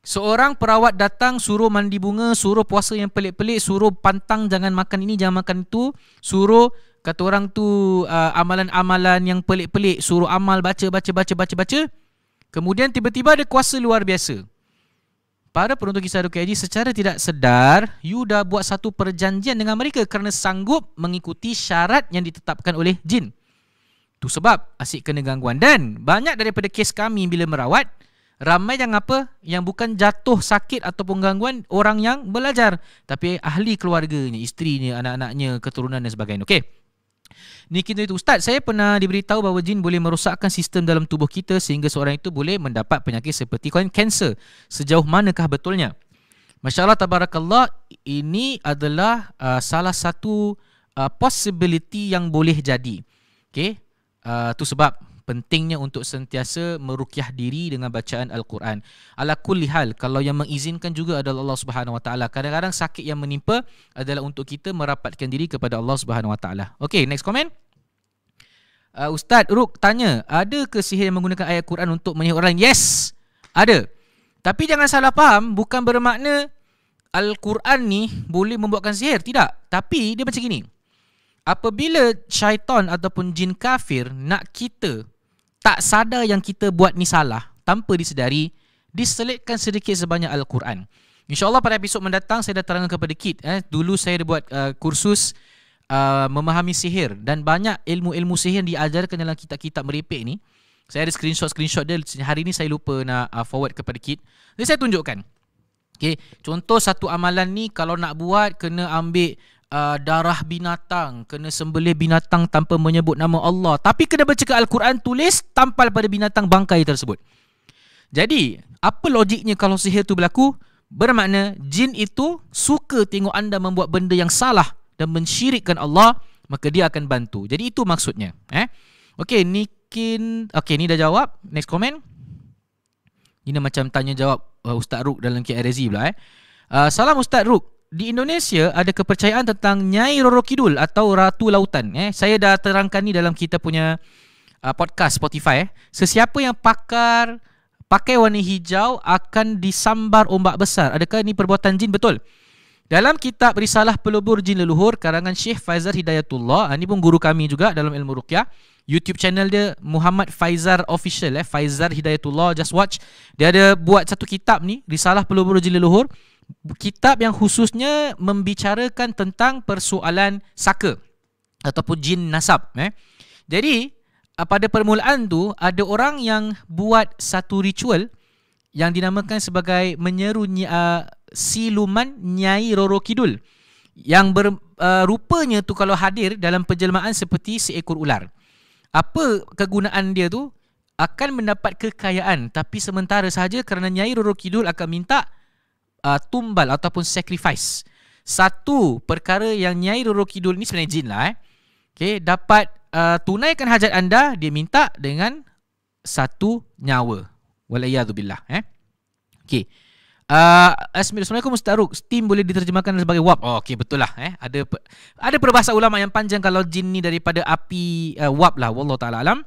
Seorang perawat datang suruh mandi bunga, suruh puasa yang pelik-pelik, suruh pantang jangan makan ini, jangan makan itu, suruh Kata orang tu uh, amalan-amalan yang pelik-pelik suruh amal baca baca baca baca baca. Kemudian tiba-tiba ada kuasa luar biasa. Para penonton kisah Dr. Eddie secara tidak sedar you dah buat satu perjanjian dengan mereka kerana sanggup mengikuti syarat yang ditetapkan oleh jin. Tu sebab asyik kena gangguan dan banyak daripada kes kami bila merawat ramai yang apa yang bukan jatuh sakit ataupun gangguan orang yang belajar tapi ahli keluarganya isterinya anak-anaknya keturunan dan sebagainya okey Ni kita itu ustaz saya pernah diberitahu bahawa jin boleh merosakkan sistem dalam tubuh kita sehingga seorang itu boleh mendapat penyakit seperti kanser. Sejauh manakah betulnya? Masya-Allah tabarakallah ini adalah uh, salah satu uh, possibility yang boleh jadi. Okay, Uh, tu sebab pentingnya untuk sentiasa merukyah diri dengan bacaan al-Quran. Ala kulli hal kalau yang mengizinkan juga adalah Allah Subhanahu wa taala. Kadang-kadang sakit yang menimpa adalah untuk kita merapatkan diri kepada Allah Subhanahu wa taala. Okay, next komen. Uh, Ustaz Ruk tanya, ada ke sihir yang menggunakan ayat Quran untuk menyihir orang? Yes, ada. Tapi jangan salah faham, bukan bermakna Al-Quran ni boleh membuatkan sihir. Tidak. Tapi dia macam gini. Apabila syaitan ataupun jin kafir nak kita tak sadar yang kita buat ni salah tanpa disedari diselitkan sedikit sebanyak al-Quran. Insyaallah pada episod mendatang saya dah terangkan kepada kid eh dulu saya ada buat uh, kursus uh, memahami sihir dan banyak ilmu-ilmu sihir yang diajarkan dalam kitab-kitab merepek ni. Saya ada screenshot-screenshot dia hari ni saya lupa nak uh, forward kepada kid. Jadi saya tunjukkan. Okay, contoh satu amalan ni kalau nak buat kena ambil uh, darah binatang, kena sembelih binatang tanpa menyebut nama Allah. Tapi kena bercakap Al-Quran tulis tampal pada binatang bangkai tersebut. Jadi, apa logiknya kalau sihir itu berlaku? Bermakna jin itu suka tengok anda membuat benda yang salah dan mensyirikkan Allah, maka dia akan bantu. Jadi itu maksudnya, eh. Okey, Nikin, okey ni dah jawab. Next comment. Ini macam tanya jawab uh, Ustaz Ruk dalam KRZ pula eh. Uh, salam Ustaz Ruk di Indonesia ada kepercayaan tentang Nyai Roro Kidul atau Ratu Lautan. Eh, saya dah terangkan ni dalam kita punya uh, podcast Spotify. Eh. Sesiapa yang pakar pakai warna hijau akan disambar ombak besar. Adakah ini perbuatan jin betul? Dalam kitab Risalah Pelubur Jin Leluhur karangan Syekh Faizal Hidayatullah, ah, ini pun guru kami juga dalam ilmu ruqyah, YouTube channel dia Muhammad Faizal Official eh, Faizal Hidayatullah just watch. Dia ada buat satu kitab ni, Risalah Pelubur Jin Leluhur kitab yang khususnya membicarakan tentang persoalan saka ataupun jin nasab eh. Jadi ah, pada permulaan tu ada orang yang buat satu ritual yang dinamakan sebagai menyeru uh, siluman Nyai Roro Kidul yang ber, uh, rupanya tu kalau hadir dalam penjelmaan seperti seekor ular. Apa kegunaan dia tu akan mendapat kekayaan tapi sementara saja kerana Nyai Roro Kidul akan minta uh, tumbal ataupun sacrifice. Satu perkara yang Nyai Roro Kidul ni sebenarnya jin lah eh. Okay, dapat uh, tunaikan hajat anda, dia minta dengan satu nyawa. Walayyadzubillah. Eh. Okay. Uh, Assalamualaikum Ustaz Ruk Steam boleh diterjemahkan sebagai wap oh, Okey betul lah eh. ada, ada perbahasa ulama yang panjang Kalau jin ni daripada api uh, wap lah Wallah ta'ala alam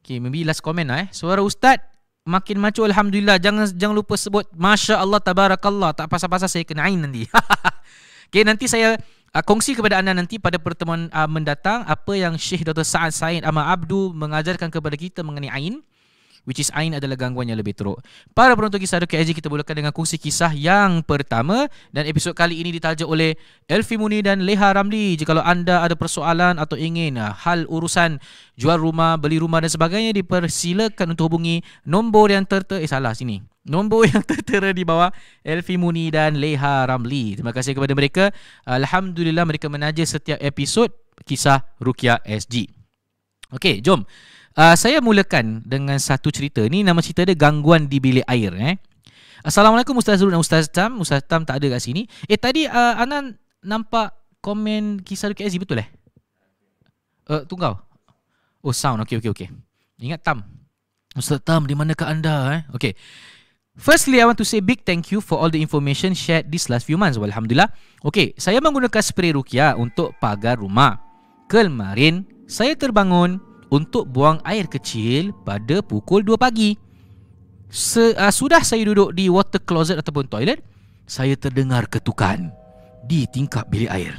Okey maybe last comment lah eh. Suara Ustaz makin maju alhamdulillah jangan jangan lupa sebut masya-Allah tabarakallah tak pasal-pasal saya kena ain nanti. Okey nanti saya uh, kongsi kepada anda nanti pada pertemuan uh, mendatang apa yang Syekh Dr. Sa'ad Said Ahmad Abdul mengajarkan kepada kita mengenai ain which is Ain adalah gangguan yang lebih teruk. Para penonton kisah Dr. KSG kita mulakan dengan kongsi kisah yang pertama dan episod kali ini ditaja oleh Elfi Muni dan Leha Ramli. Jika anda ada persoalan atau ingin ah, hal urusan jual rumah, beli rumah dan sebagainya dipersilakan untuk hubungi nombor yang tertera eh salah sini. Nombor yang tertera di bawah Elfi Muni dan Leha Ramli. Terima kasih kepada mereka. Alhamdulillah mereka menaja setiap episod kisah Rukia SG. Okey, jom. Uh, saya mulakan dengan satu cerita. Ni nama cerita dia gangguan di bilik air eh. Assalamualaikum Ustaz Zul dan Ustaz Tam. Ustaz Tam tak ada kat sini. Eh tadi uh, Anan nampak komen kisah Duke Aziz betul eh? Uh, eh, tunggu. Oh sound. Okey okey okey. Ingat Tam. Ustaz Tam di manakah anda eh? Okey. Firstly, I want to say big thank you for all the information shared this last few months. Alhamdulillah. Okay, saya menggunakan spray rukia untuk pagar rumah. Kemarin, saya terbangun untuk buang air kecil pada pukul 2 pagi. Se, uh, sudah saya duduk di water closet ataupun toilet, saya terdengar ketukan di tingkap bilik air.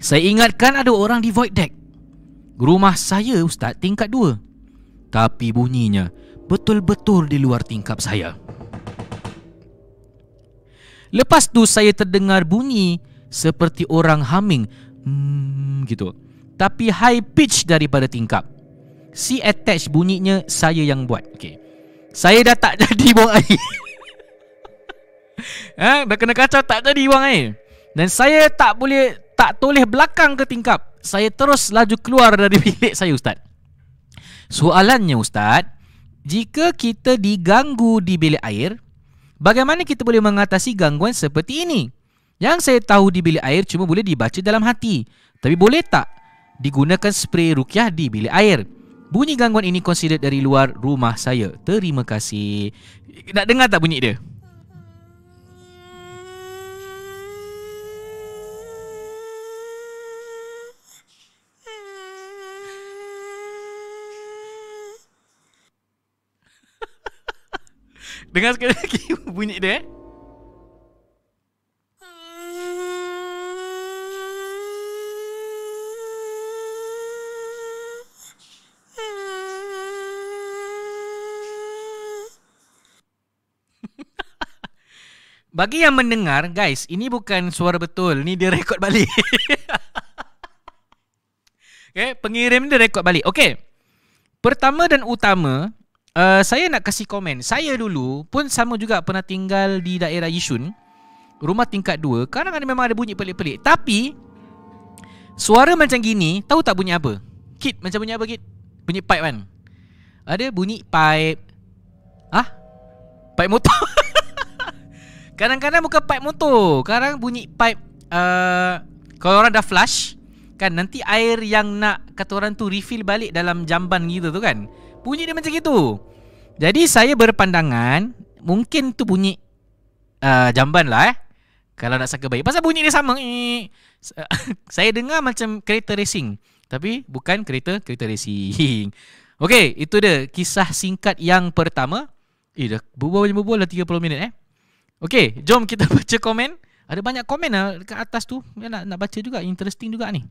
Saya ingatkan ada orang di void deck. Rumah saya ustaz tingkat 2. Tapi bunyinya betul-betul di luar tingkap saya. Lepas tu saya terdengar bunyi seperti orang humming hmm gitu. Tapi high pitch daripada tingkap. Si attach bunyinya saya yang buat. Okay. Saya dah tak jadi buang air. ha, dah kena kacau tak jadi buang air. Dan saya tak boleh tak toleh belakang ke tingkap. Saya terus laju keluar dari bilik saya ustaz. Soalannya ustaz, jika kita diganggu di bilik air, bagaimana kita boleh mengatasi gangguan seperti ini? Yang saya tahu di bilik air cuma boleh dibaca dalam hati. Tapi boleh tak digunakan spray rukyah di bilik air? Bunyi gangguan ini considered dari luar rumah saya. Terima kasih. Nak dengar tak bunyi dia? Dengar sekali lagi bunyi dia. Eh. Bagi yang mendengar, guys, ini bukan suara betul. Ni dia rekod balik. okay, pengirim dia rekod balik. Okay. Pertama dan utama, uh, saya nak kasih komen. Saya dulu pun sama juga pernah tinggal di daerah Yishun. Rumah tingkat 2. Kadang-kadang memang ada bunyi pelik-pelik. Tapi, suara macam gini, tahu tak bunyi apa? Kit, macam bunyi apa, Kit? Bunyi pipe kan? Ada bunyi pipe. Ah? Pipe motor? Kadang-kadang bukan pipe motor Kadang bunyi pipe uh, Kalau orang dah flush Kan nanti air yang nak Kata orang tu refill balik dalam jamban gitu tu kan Bunyi dia macam itu. Jadi saya berpandangan Mungkin tu bunyi uh, Jamban lah eh Kalau nak sangka baik Pasal bunyi dia sama eh, Saya dengar macam kereta racing Tapi bukan kereta Kereta racing Okay itu dia Kisah singkat yang pertama Eh dah berbual-bual dah 30 minit eh Okay, jom kita baca komen. Ada banyak komen lah dekat atas tu. Nak, nak baca juga. Interesting juga ni.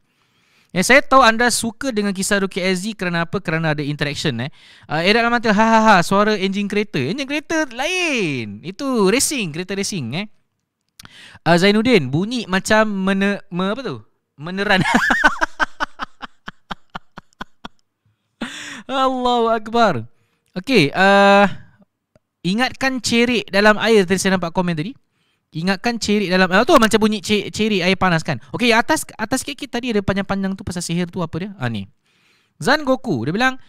Eh, saya tahu anda suka dengan kisah Ruki SZ kerana apa? Kerana ada interaction eh. Uh, ah, Erat Lamante, hahaha, ha, suara enjin kereta. Enjin kereta lain. Itu racing, kereta racing eh. Uh, Zainuddin, bunyi macam mene, me, apa tu? Meneran. Allahu Akbar. Okay, uh, ah, Ingatkan cerik dalam air tadi saya nampak komen tadi. Ingatkan cerik dalam air. Oh, tu macam bunyi cerik, air panas kan. Okey, atas atas kaki tadi ada panjang-panjang tu pasal sihir tu apa dia? Ah ni. Zan Goku dia bilang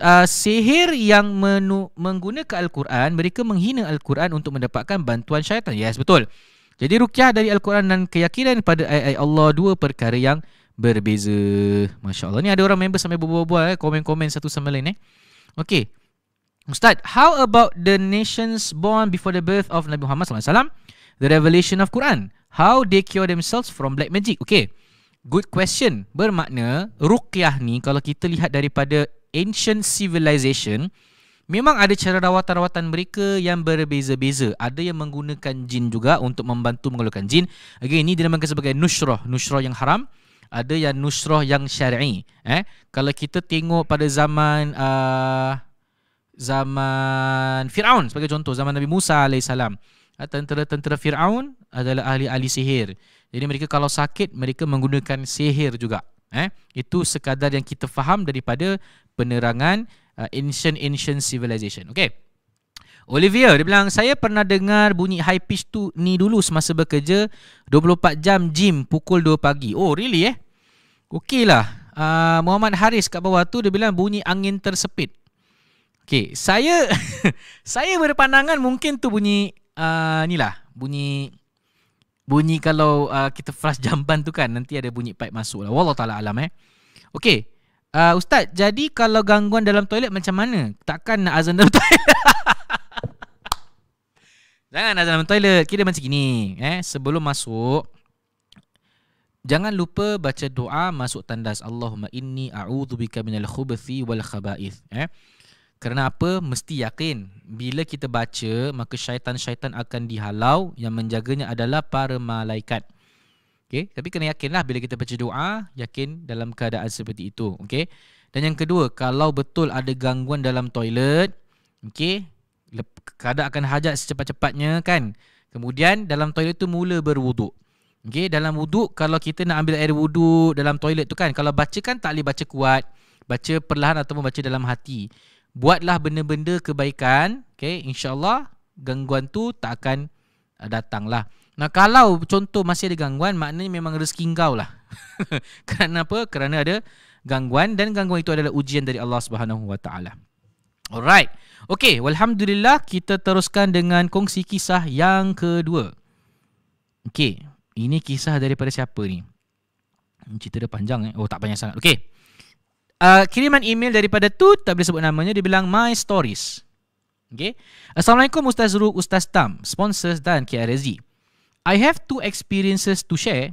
uh, sihir yang menu, menggunakan al-Quran mereka menghina al-Quran untuk mendapatkan bantuan syaitan. Yes, betul. Jadi rukyah dari al-Quran dan keyakinan pada ayat-ayat Allah dua perkara yang berbeza. Masya-Allah. Ni ada orang member sampai berbual-bual eh komen-komen satu sama lain eh. Okey. Ustaz, how about the nations born before the birth of Nabi Muhammad sallallahu alaihi wasallam? The revelation of Quran. How they cure themselves from black magic? Okay. Good question. Bermakna rukyah ni kalau kita lihat daripada ancient civilization, memang ada cara rawatan-rawatan mereka yang berbeza-beza. Ada yang menggunakan jin juga untuk membantu mengeluarkan jin. Okay, ini dinamakan sebagai nushroh, nushroh yang haram ada yang nushroh yang syar'i eh kalau kita tengok pada zaman uh, zaman Firaun sebagai contoh zaman Nabi Musa alaihissalam ah, tentera-tentera Firaun adalah ahli-ahli sihir jadi mereka kalau sakit mereka menggunakan sihir juga eh itu sekadar yang kita faham daripada penerangan uh, ancient ancient civilization okey Olivia dia bilang saya pernah dengar bunyi high pitch tu ni dulu semasa bekerja 24 jam gym pukul 2 pagi oh really eh okeylah uh, Muhammad Haris kat bawah tu dia bilang bunyi angin tersepit Okay, saya saya berpandangan mungkin tu bunyi uh, ni lah bunyi bunyi kalau uh, kita flash jamban tu kan nanti ada bunyi pipe masuk lah. Wallah taala alam eh. Okay, uh, Ustaz, jadi kalau gangguan dalam toilet macam mana? Takkan nak azan dalam toilet? Jangan azan dalam toilet. Kira macam gini. Eh. Sebelum masuk, Jangan lupa baca doa masuk tandas Allahumma inni a'udzubika minal khubuthi wal khaba'ith eh kerana apa? Mesti yakin Bila kita baca Maka syaitan-syaitan akan dihalau Yang menjaganya adalah para malaikat Okay? Tapi kena yakinlah bila kita baca doa Yakin dalam keadaan seperti itu okay? Dan yang kedua Kalau betul ada gangguan dalam toilet okay? Kadang akan hajat secepat-cepatnya kan Kemudian dalam toilet itu mula berwuduk Okay, dalam wuduk, kalau kita nak ambil air wuduk dalam toilet tu kan, kalau baca kan tak boleh baca kuat, baca perlahan ataupun baca dalam hati buatlah benda-benda kebaikan okey insyaallah gangguan tu tak akan uh, datanglah nah kalau contoh masih ada gangguan maknanya memang rezeki kau lah kerana apa kerana ada gangguan dan gangguan itu adalah ujian dari Allah Subhanahu Wa Taala alright okey walhamdulillah kita teruskan dengan kongsi kisah yang kedua okey ini kisah daripada siapa ni cerita dia panjang eh oh tak panjang sangat okey uh, kiriman email daripada tu tak boleh sebut namanya dia bilang my stories. Okay. Assalamualaikum Ustaz Ru, Ustaz Tam, sponsors dan KRSG. I have two experiences to share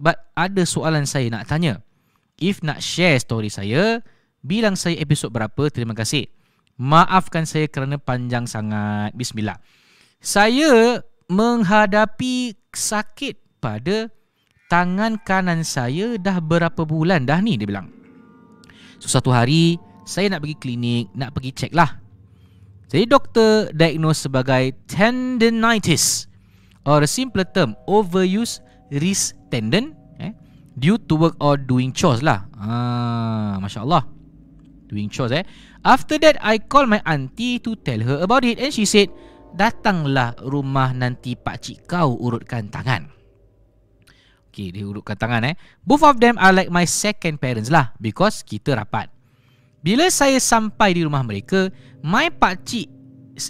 but ada soalan saya nak tanya. If nak share story saya, bilang saya episod berapa, terima kasih. Maafkan saya kerana panjang sangat. Bismillah. Saya menghadapi sakit pada tangan kanan saya dah berapa bulan dah ni dia bilang. So satu hari saya nak pergi klinik, nak pergi cek lah. Jadi doktor diagnose sebagai tendonitis or a simpler term overuse wrist tendon eh, due to work or doing chores lah. Ah, Masya Allah. Doing chores eh. After that, I call my auntie to tell her about it and she said, datanglah rumah nanti pakcik kau urutkan tangan. Okay, dia urutkan tangan eh. Both of them are like my second parents lah because kita rapat. Bila saya sampai di rumah mereka, my pakcik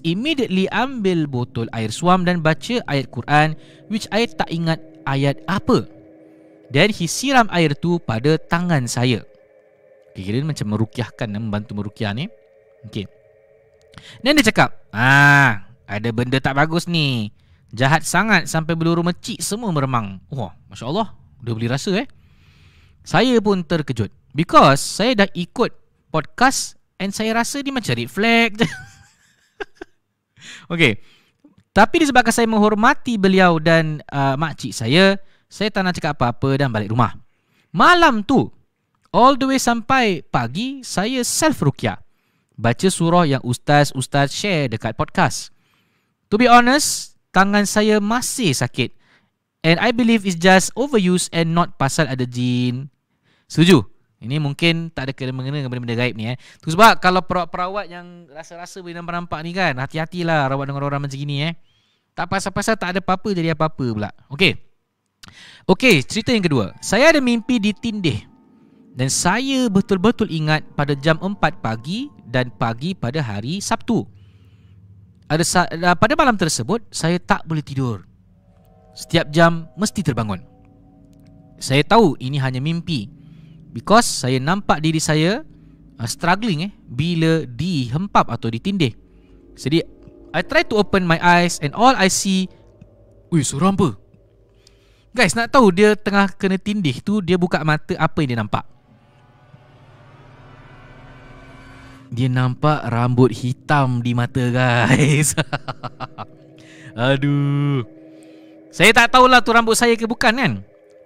immediately ambil botol air suam dan baca ayat Quran which I tak ingat ayat apa. Then he siram air tu pada tangan saya. Okay, kira macam merukiahkan, eh, membantu merukiah ni. Okay. Then dia cakap, ah, ada benda tak bagus ni. Jahat sangat sampai beluru mecik semua meremang. Wah, Masya Allah. Dia boleh rasa eh. Saya pun terkejut. Because saya dah ikut podcast and saya rasa dia macam red flag je. okay. Tapi disebabkan saya menghormati beliau dan uh, makcik saya, saya tak nak cakap apa-apa dan balik rumah. Malam tu, all the way sampai pagi, saya self-rukyah. Baca surah yang ustaz-ustaz share dekat podcast. To be honest, tangan saya masih sakit. And I believe it's just overuse and not pasal ada jin. Setuju? Ini mungkin tak ada kena mengena dengan benda-benda gaib ni eh. Tu sebab kalau perawat-perawat yang rasa-rasa boleh nampak-nampak ni kan, hati-hatilah rawat dengan orang macam gini eh. Tak pasal-pasal tak ada apa-apa jadi apa-apa pula. Okey. Okey, cerita yang kedua. Saya ada mimpi ditindih. Dan saya betul-betul ingat pada jam 4 pagi dan pagi pada hari Sabtu ada sa- pada malam tersebut saya tak boleh tidur. Setiap jam mesti terbangun. Saya tahu ini hanya mimpi because saya nampak diri saya uh, struggling eh bila dihempap atau ditindih. Jadi I try to open my eyes and all I see Ui seram apa? Guys nak tahu dia tengah kena tindih tu dia buka mata apa yang dia nampak? dia nampak rambut hitam di mata guys. Aduh. Saya tak tahulah tu rambut saya ke bukan kan.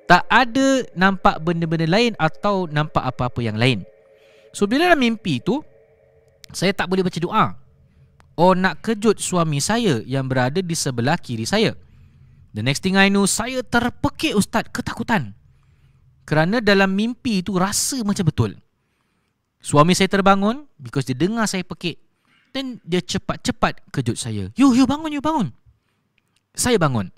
Tak ada nampak benda-benda lain atau nampak apa-apa yang lain. So bila dalam mimpi tu saya tak boleh baca doa. Oh nak kejut suami saya yang berada di sebelah kiri saya. The next thing I know saya terpekik ustaz ketakutan. Kerana dalam mimpi tu rasa macam betul. Suami saya terbangun because dia dengar saya pekik. Then dia cepat-cepat kejut saya. You, you bangun, you bangun. Saya bangun.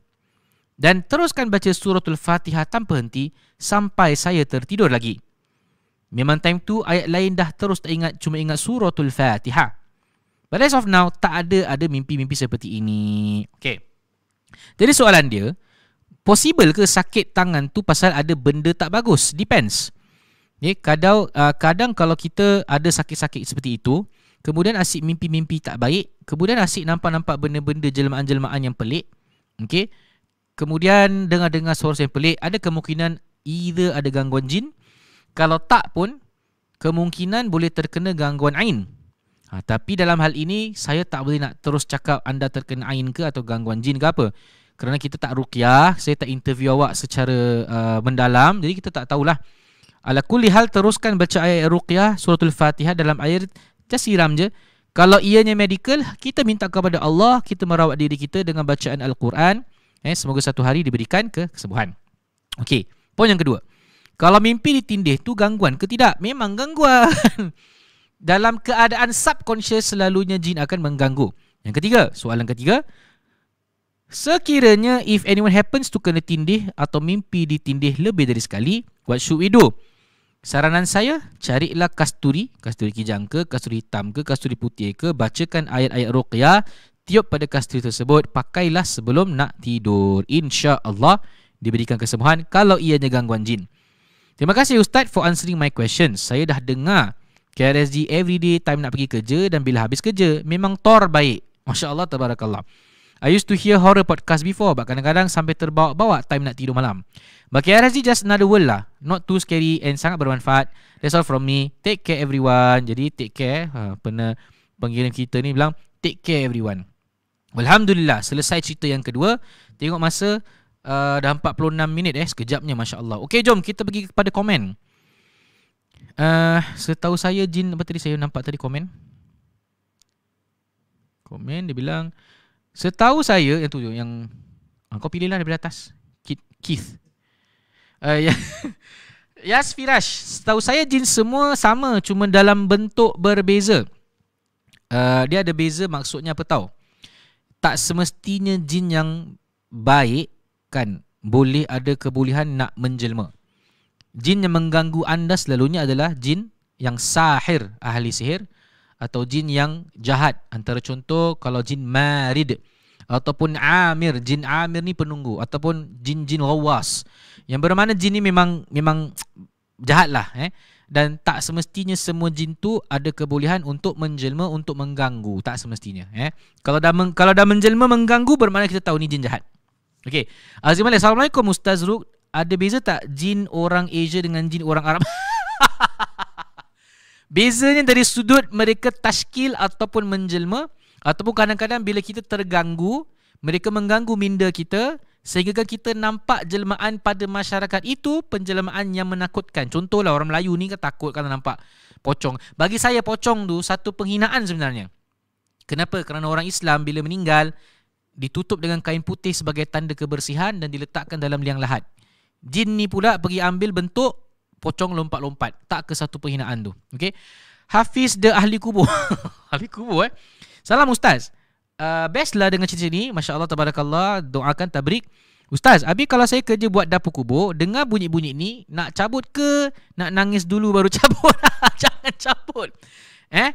Dan teruskan baca suratul fatihah tanpa henti sampai saya tertidur lagi. Memang time tu ayat lain dah terus tak ingat cuma ingat suratul fatihah. But as of now, tak ada ada mimpi-mimpi seperti ini. Okay. Jadi soalan dia, possible ke sakit tangan tu pasal ada benda tak bagus? Depends. Depends. Ya, kadang uh, kadang kalau kita ada sakit-sakit seperti itu, kemudian asyik mimpi-mimpi tak baik, kemudian asyik nampak-nampak benda-benda jelmaan-jelmaan yang pelik. Okey. Kemudian dengar-dengar suara yang pelik, ada kemungkinan either ada gangguan jin. Kalau tak pun kemungkinan boleh terkena gangguan ain. Ha, tapi dalam hal ini saya tak boleh nak terus cakap anda terkena ain ke atau gangguan jin ke apa. Kerana kita tak ruqyah, saya tak interview awak secara uh, mendalam, jadi kita tak tahulah. lah. Ala kulli hal teruskan baca ayat ruqyah suratul Fatihah dalam air just je. Kalau ianya medical, kita minta kepada Allah kita merawat diri kita dengan bacaan Al-Quran. Eh, semoga satu hari diberikan ke kesembuhan. Okey, poin yang kedua. Kalau mimpi ditindih tu gangguan ke tidak? Memang gangguan. dalam keadaan subconscious selalunya jin akan mengganggu. Yang ketiga, soalan ketiga. Sekiranya if anyone happens to kena tindih atau mimpi ditindih lebih dari sekali, what should we do? Saranan saya, carilah kasturi, kasturi kijang ke, kasturi hitam ke, kasturi putih ke, bacakan ayat-ayat ruqyah, tiup pada kasturi tersebut, pakailah sebelum nak tidur. Insya Allah diberikan kesembuhan kalau ianya gangguan jin. Terima kasih Ustaz for answering my question. Saya dah dengar KRSG everyday time nak pergi kerja dan bila habis kerja, memang tor baik. Masya Allah, tabarakallah. I used to hear horror podcast before but kadang-kadang sampai terbawa-bawa time nak tidur malam. But KRS just another world lah Not too scary And sangat bermanfaat That's all from me Take care everyone Jadi take care ha, Pernah Pengirim kita ni bilang Take care everyone Alhamdulillah Selesai cerita yang kedua Tengok masa uh, Dah 46 minit eh Sekejapnya Masya Allah Okay jom kita pergi kepada komen uh, Setahu saya Jin apa tadi saya nampak tadi komen Komen dia bilang Setahu saya Yang tu yang ah, Kau pilihlah lah daripada atas Keith uh, ya. Yas Firash, setahu saya jin semua sama cuma dalam bentuk berbeza. Uh, dia ada beza maksudnya apa tahu? Tak semestinya jin yang baik kan boleh ada kebolehan nak menjelma. Jin yang mengganggu anda selalunya adalah jin yang sahir, ahli sihir atau jin yang jahat. Antara contoh kalau jin marid ataupun amir, jin amir ni penunggu ataupun jin-jin rawas. -jin yang bermakna jin ni memang memang jahat lah eh. Dan tak semestinya semua jin tu ada kebolehan untuk menjelma untuk mengganggu. Tak semestinya. Eh. Kalau dah men, kalau dah menjelma mengganggu bermakna kita tahu ni jin jahat. Okey. Azimal, Assalamualaikum Ustaz Ruk. Ada beza tak jin orang Asia dengan jin orang Arab? Bezanya dari sudut mereka tashkil ataupun menjelma ataupun kadang-kadang bila kita terganggu, mereka mengganggu minda kita, Sehingga kita nampak jelmaan pada masyarakat itu penjelmaan yang menakutkan. Contohlah orang Melayu ni kan takut kalau nampak pocong. Bagi saya pocong tu satu penghinaan sebenarnya. Kenapa? Kerana orang Islam bila meninggal ditutup dengan kain putih sebagai tanda kebersihan dan diletakkan dalam liang lahat. Jin ni pula pergi ambil bentuk pocong lompat-lompat. Tak ke satu penghinaan tu. Okay? Hafiz the ahli kubur. ahli kubur eh. Salam Ustaz. Ah, best lah dengan cerita ni. Masya Allah, tabarakallah. Doakan, tabrik. Ustaz, abi kalau saya kerja buat dapur kubur, dengar bunyi-bunyi ni, nak cabut ke? Nak nangis dulu baru cabut? Jangan cabut. Eh?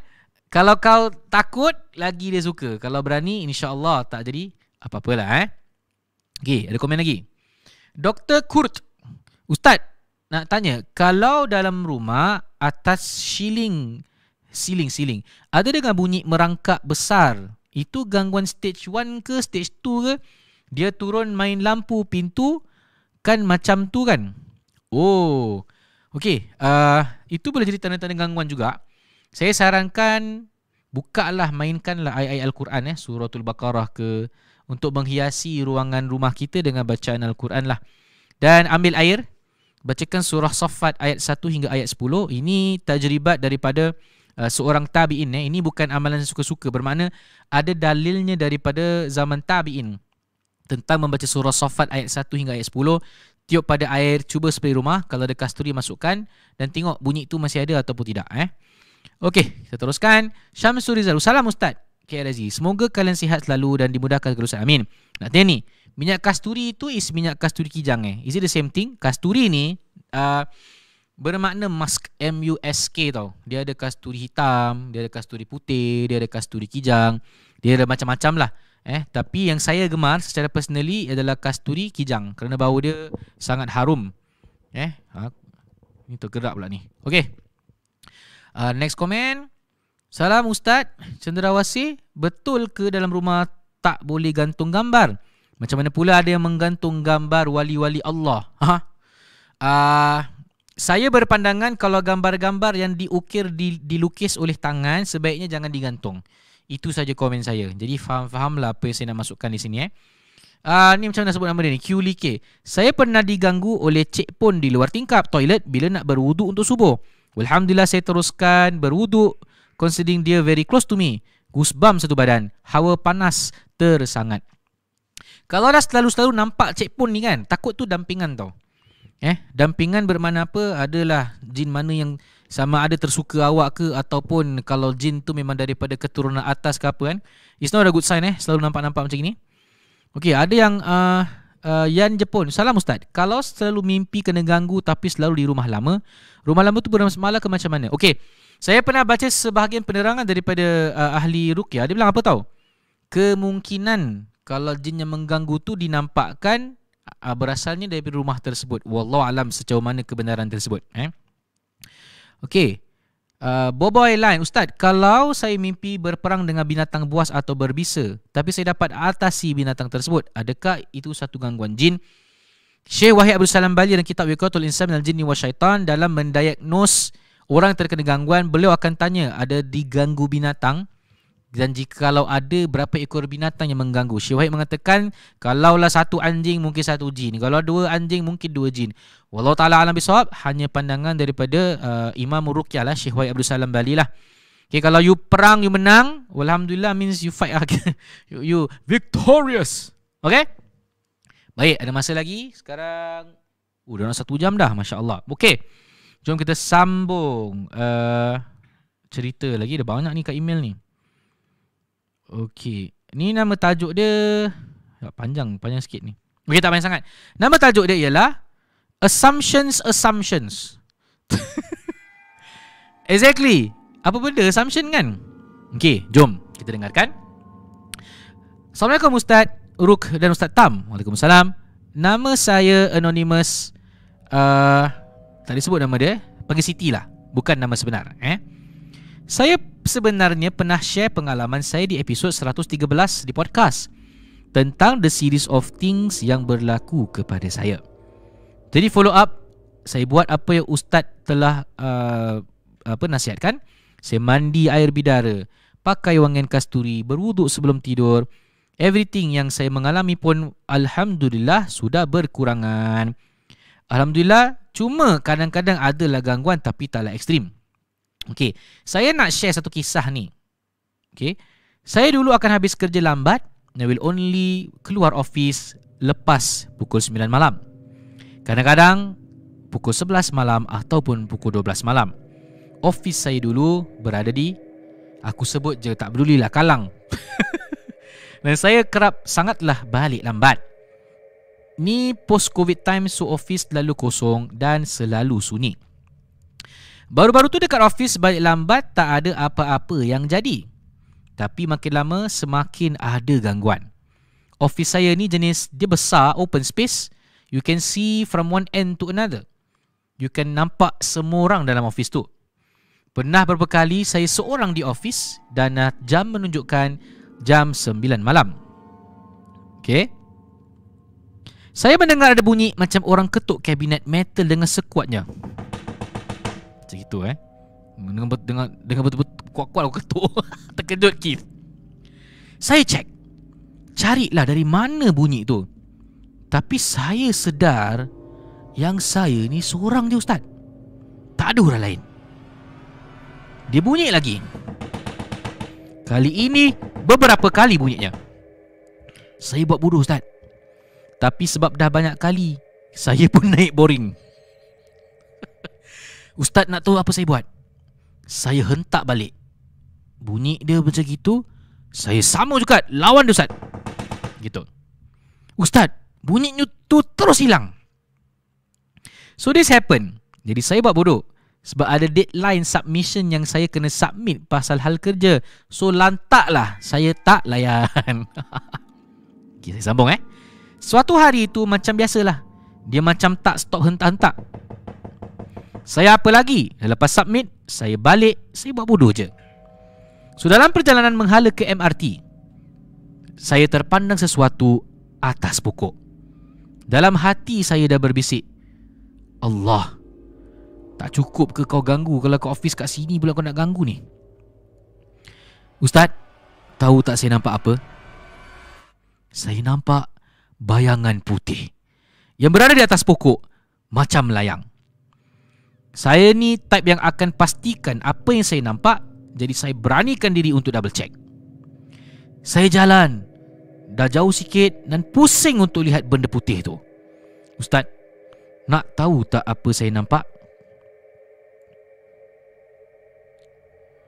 Kalau kau takut, lagi dia suka. Kalau berani, insyaAllah tak jadi apa-apalah. Eh? Okay, ada komen lagi. Dr. Kurt. Ustaz, nak tanya. Kalau dalam rumah, atas siling, siling-siling, ada dengan bunyi merangkak besar? Itu gangguan stage 1 ke stage 2 ke Dia turun main lampu pintu Kan macam tu kan Oh Okay uh, Itu boleh jadi tanda-tanda gangguan juga Saya sarankan Bukalah mainkanlah ayat-ayat Al-Quran eh, Suratul Baqarah ke Untuk menghiasi ruangan rumah kita dengan bacaan Al-Quran lah Dan ambil air Bacakan surah Safat ayat 1 hingga ayat 10 Ini tajribat daripada Uh, seorang tabi'in eh, ini bukan amalan suka-suka bermakna ada dalilnya daripada zaman tabi'in tentang membaca surah Saffat ayat 1 hingga ayat 10 tiup pada air cuba spray rumah kalau ada kasturi masukkan dan tengok bunyi itu masih ada ataupun tidak eh okey kita teruskan Syamsul Rizal salam ustaz KLZ semoga kalian sihat selalu dan dimudahkan kelulusan amin nak tanya ni minyak kasturi itu is minyak kasturi kijang eh is it the same thing kasturi ni uh, Bermakna musk M-U-S-K tau Dia ada kasturi hitam Dia ada kasturi putih Dia ada kasturi kijang Dia ada macam-macam lah Eh, Tapi yang saya gemar secara personally Adalah kasturi kijang Kerana bau dia sangat harum Eh, ha? Ini tergerak pula ni Okay uh, ah, Next komen Salam Ustaz Cenderawasih Betul ke dalam rumah tak boleh gantung gambar? Macam mana pula ada yang menggantung gambar wali-wali Allah? Ha? Uh, saya berpandangan kalau gambar-gambar yang diukir di, dilukis oleh tangan sebaiknya jangan digantung. Itu saja komen saya. Jadi faham-fahamlah apa yang saya nak masukkan di sini eh. uh, ni macam mana sebut nama dia ni? Qli Saya pernah diganggu oleh cik pun di luar tingkap toilet bila nak berwuduk untuk subuh. Alhamdulillah saya teruskan berwuduk considering dia very close to me. Gusbam satu badan. Hawa panas tersangat. Kalau dah selalu-selalu nampak cik pun ni kan, takut tu dampingan tau. Eh, dampingan bermana apa? Adalah jin mana yang sama ada tersuka awak ke ataupun kalau jin tu memang daripada keturunan atas ke apa kan. It's not a good sign eh, selalu nampak-nampak macam ini. Okey, ada yang uh, uh, Yan Jepun. Salam Ustaz. Kalau selalu mimpi kena ganggu tapi selalu di rumah lama, rumah lama tu bernama semala ke macam mana? Okey, saya pernah baca sebahagian penerangan daripada uh, ahli rukyah. Dia bilang apa tahu? Kemungkinan kalau jin yang mengganggu tu dinampakkan uh, berasalnya dari rumah tersebut. Wallahu alam sejauh mana kebenaran tersebut, eh. Okey. Uh, ah, Boboi lain, Ustaz, kalau saya mimpi berperang dengan binatang buas atau berbisa, tapi saya dapat atasi binatang tersebut, adakah itu satu gangguan jin? Syekh Wahid Abdul Salam Bali dan kitab Wiqatul Insan minal Jinni wa Syaitan dalam mendiagnos orang terkena gangguan, beliau akan tanya, ada diganggu binatang? dan jika kalau ada berapa ekor binatang yang mengganggu Syed Wahid mengatakan kalaulah satu anjing mungkin satu jin kalau dua anjing mungkin dua jin Walau taala alam bisawab hanya pandangan daripada uh, Imam Ruqyah lah Syed Wahid Abdul Salam Bali lah Okay, kalau you perang, you menang, Alhamdulillah means you fight lah. you, you victorious. Okay? Baik, ada masa lagi. Sekarang, uh, dah nak satu jam dah. Masya Allah. Okay. Jom kita sambung uh, cerita lagi. Ada banyak ni kat email ni. Okey. Ni nama tajuk dia tak panjang, panjang sikit ni. Okey, tak panjang sangat. Nama tajuk dia ialah Assumptions Assumptions. exactly. Apa benda assumption kan? Okey, jom kita dengarkan. Assalamualaikum Ustaz Ruk dan Ustaz Tam. Waalaikumsalam. Nama saya anonymous uh, tak disebut nama dia, panggil Siti lah. Bukan nama sebenar, eh. Saya sebenarnya pernah share pengalaman saya di episod 113 di podcast tentang the series of things yang berlaku kepada saya. Jadi follow up saya buat apa yang ustaz telah uh, apa nasihatkan. Saya mandi air bidara, pakai wangian kasturi, berwuduk sebelum tidur. Everything yang saya mengalami pun alhamdulillah sudah berkurangan. Alhamdulillah cuma kadang-kadang adalah gangguan tapi taklah ekstrim. Okay, saya nak share satu kisah ni. Okay, saya dulu akan habis kerja lambat and will only keluar office lepas pukul 9 malam. Kadang-kadang pukul 11 malam ataupun pukul 12 malam. Office saya dulu berada di aku sebut je tak pedulilah Kalang. Dan saya kerap sangatlah balik lambat. Ni post covid time so office selalu kosong dan selalu sunyi. Baru-baru tu dekat office balik lambat tak ada apa-apa yang jadi. Tapi makin lama semakin ada gangguan. Office saya ni jenis dia besar open space. You can see from one end to another. You can nampak semua orang dalam office tu. Pernah beberapa kali saya seorang di office dan jam menunjukkan jam 9 malam. Okay. Saya mendengar ada bunyi macam orang ketuk kabinet metal dengan sekuatnya macam itu eh. Dengan dengan dengan betul-betul kuat-kuat aku ketuk. terkedut Keith. Saya cek. Carilah dari mana bunyi tu. Tapi saya sedar yang saya ni seorang je ustaz. Tak ada orang lain. Dia bunyi lagi. Kali ini beberapa kali bunyinya. Saya buat bodoh ustaz. Tapi sebab dah banyak kali saya pun naik boring. Ustaz nak tahu apa saya buat? Saya hentak balik. Bunyi dia macam gitu, saya sama juga lawan dia Ustaz. Gitu. Ustaz, bunyi tu terus hilang. So this happen. Jadi saya buat bodoh. Sebab ada deadline submission yang saya kena submit pasal hal kerja. So lantaklah saya tak layan. okay, saya sambung eh. Suatu hari itu macam biasalah. Dia macam tak stop hentak-hentak. Saya apa lagi? Lepas submit, saya balik, saya buat bodoh je. So dalam perjalanan menghala ke MRT, saya terpandang sesuatu atas pokok. Dalam hati saya dah berbisik, Allah, tak cukup ke kau ganggu kalau kau office kat sini pula kau nak ganggu ni? Ustaz, tahu tak saya nampak apa? Saya nampak bayangan putih yang berada di atas pokok macam layang. Saya ni type yang akan pastikan apa yang saya nampak Jadi saya beranikan diri untuk double check Saya jalan Dah jauh sikit dan pusing untuk lihat benda putih tu Ustaz Nak tahu tak apa saya nampak?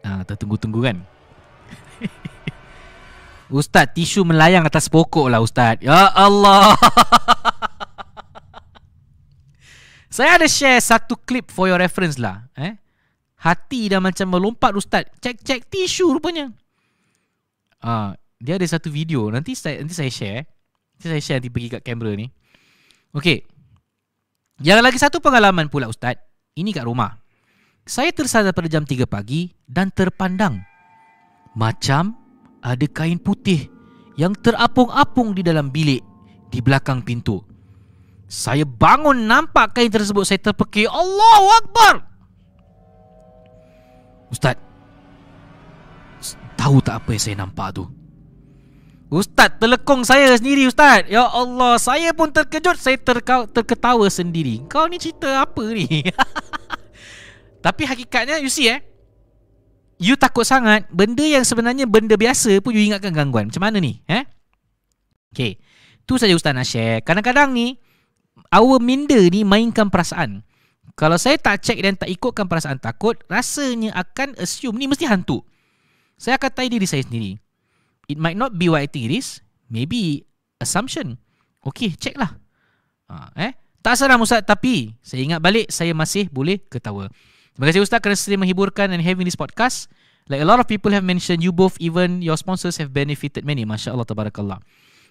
Ah, ha, tunggu-tunggu kan? Ustaz, tisu melayang atas pokok lah Ustaz Ya Allah Saya ada share satu clip for your reference lah. Eh? Hati dah macam melompat Ustaz. Cek-cek tisu rupanya. uh, dia ada satu video. Nanti saya nanti saya share. Eh. Nanti saya share nanti pergi kat kamera ni. Okay. Yang lagi satu pengalaman pula Ustaz. Ini kat rumah. Saya tersadar pada jam 3 pagi dan terpandang. Macam ada kain putih yang terapung-apung di dalam bilik di belakang pintu. Saya bangun nampak kain tersebut Saya terpekir Allahu Akbar Ustaz Tahu tak apa yang saya nampak tu Ustaz telekong saya sendiri Ustaz Ya Allah Saya pun terkejut Saya terka- terketawa sendiri Kau ni cerita apa ni Tapi hakikatnya you see eh You takut sangat Benda yang sebenarnya benda biasa pun you ingatkan gangguan Macam mana ni eh Okay Tu saja Ustaz nak share Kadang-kadang ni our minda ni mainkan perasaan. Kalau saya tak check dan tak ikutkan perasaan takut, rasanya akan assume ni mesti hantu. Saya akan tanya diri saya sendiri. It might not be what I think it is. Maybe assumption. Okay, check lah. Ha, eh? Tak seram Ustaz, tapi saya ingat balik saya masih boleh ketawa. Terima kasih Ustaz kerana sering menghiburkan and having this podcast. Like a lot of people have mentioned you both, even your sponsors have benefited many. Masya Allah, tabarakallah.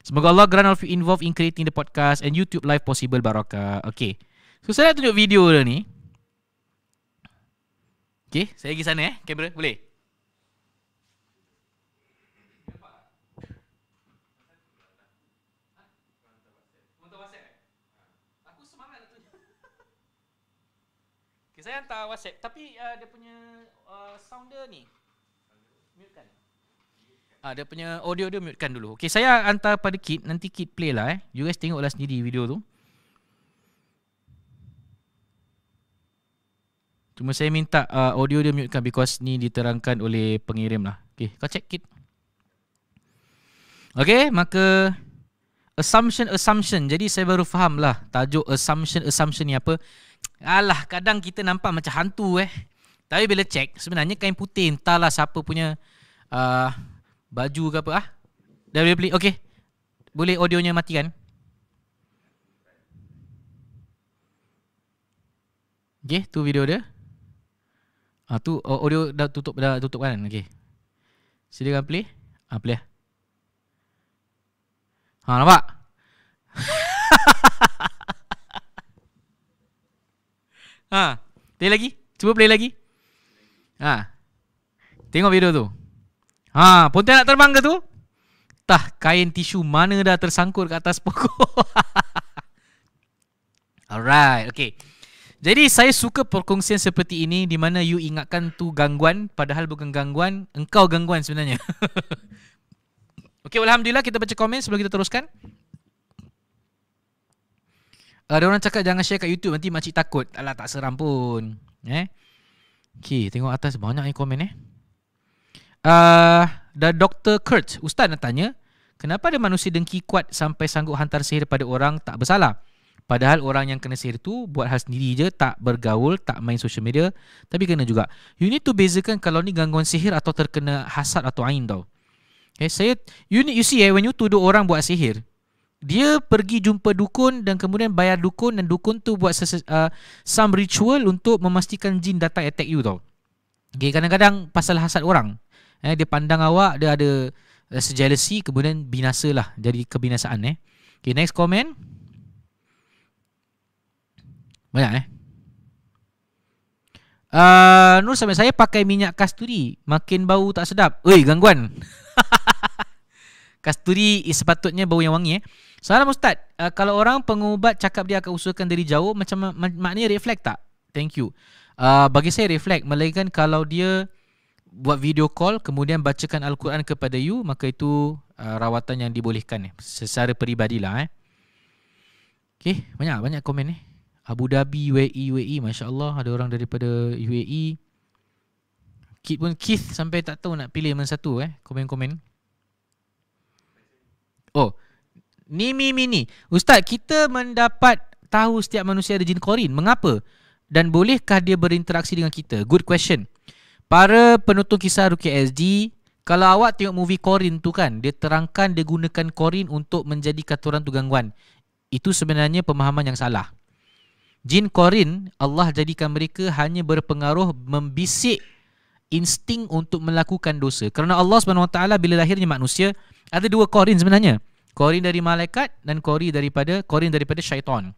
Semoga Allah grant all of you involved in creating the podcast and YouTube live possible barakah. Okay. So saya nak tunjuk video dia ni. Okay, saya pergi sana eh. Kamera boleh? Saya hantar WhatsApp tapi uh, dia punya uh, sound ni. Mute kan? Ah, dia punya audio dia mutekan dulu. Okay, saya hantar pada Kit. Nanti Kit play lah eh. You guys tengoklah sendiri video tu. Cuma saya minta uh, audio dia mutekan because ni diterangkan oleh pengirim lah. Okay, kau check Kit. Okay, maka assumption-assumption. Jadi saya baru faham lah tajuk assumption-assumption ni apa. Alah, kadang kita nampak macam hantu eh. Tapi bila check, sebenarnya kain putih entahlah siapa punya... Uh, Baju ke apa ah? Dah boleh beli. Okay, Boleh audionya matikan? Okay, tu video dia. Ah tu oh, audio dah tutup dah tutup kan. Okay. Silakan play. Ah play. Ha nampak. ha, play lagi. Cuba play lagi. Ha. Tengok video tu. Ha, pontian nak terbang ke tu? Tah, kain tisu mana dah tersangkut kat atas pokok. Alright, okay. Jadi saya suka perkongsian seperti ini di mana you ingatkan tu gangguan padahal bukan gangguan, engkau gangguan sebenarnya. okay, alhamdulillah kita baca komen sebelum kita teruskan. Ada orang cakap jangan share kat YouTube nanti makcik takut. Alah tak seram pun. Eh? Okay, tengok atas banyak ni komen eh. Uh, ah, the Dr. Kurt, Ustaz nak tanya, kenapa ada manusia dengki kuat sampai sanggup hantar sihir pada orang tak bersalah? Padahal orang yang kena sihir tu buat hal sendiri je, tak bergaul, tak main social media, tapi kena juga. You need to bezakan kalau ni gangguan sihir atau terkena hasad atau ain tau. Okay, eh, saya, you, need, you see eh, when you tuduh orang buat sihir, dia pergi jumpa dukun dan kemudian bayar dukun dan dukun tu buat ses, uh, some ritual untuk memastikan jin datang attack you tau. Okay, kadang-kadang pasal hasad orang eh, Dia pandang awak Dia ada Rasa jealousy Kemudian lah, Jadi kebinasaan eh. Okay next komen Banyak eh uh, Nur sampai saya pakai minyak kasturi Makin bau tak sedap Ui gangguan Kasturi sepatutnya bau yang wangi eh. Salam Ustaz uh, Kalau orang pengubat cakap dia akan usulkan dari jauh Macam mak- maknanya reflect tak? Thank you uh, Bagi saya reflect Melainkan kalau dia buat video call kemudian bacakan al-Quran kepada you maka itu uh, rawatan yang dibolehkan eh. secara peribadilah eh. Okey, banyak banyak komen ni. Eh. Abu Dhabi, UAE, UAE, masya-Allah ada orang daripada UAE. Kit pun Keith sampai tak tahu nak pilih mana satu eh. Komen-komen. Oh. Ni mi mi ni. Ustaz, kita mendapat tahu setiap manusia ada jin korin. Mengapa? Dan bolehkah dia berinteraksi dengan kita? Good question. Para penonton kisah Rukia SD Kalau awak tengok movie Korin tu kan Dia terangkan dia gunakan Korin untuk menjadi katuran tu gangguan Itu sebenarnya pemahaman yang salah Jin Korin Allah jadikan mereka hanya berpengaruh membisik insting untuk melakukan dosa Kerana Allah SWT bila lahirnya manusia Ada dua Korin sebenarnya Korin dari malaikat dan Korin daripada Korin daripada syaitan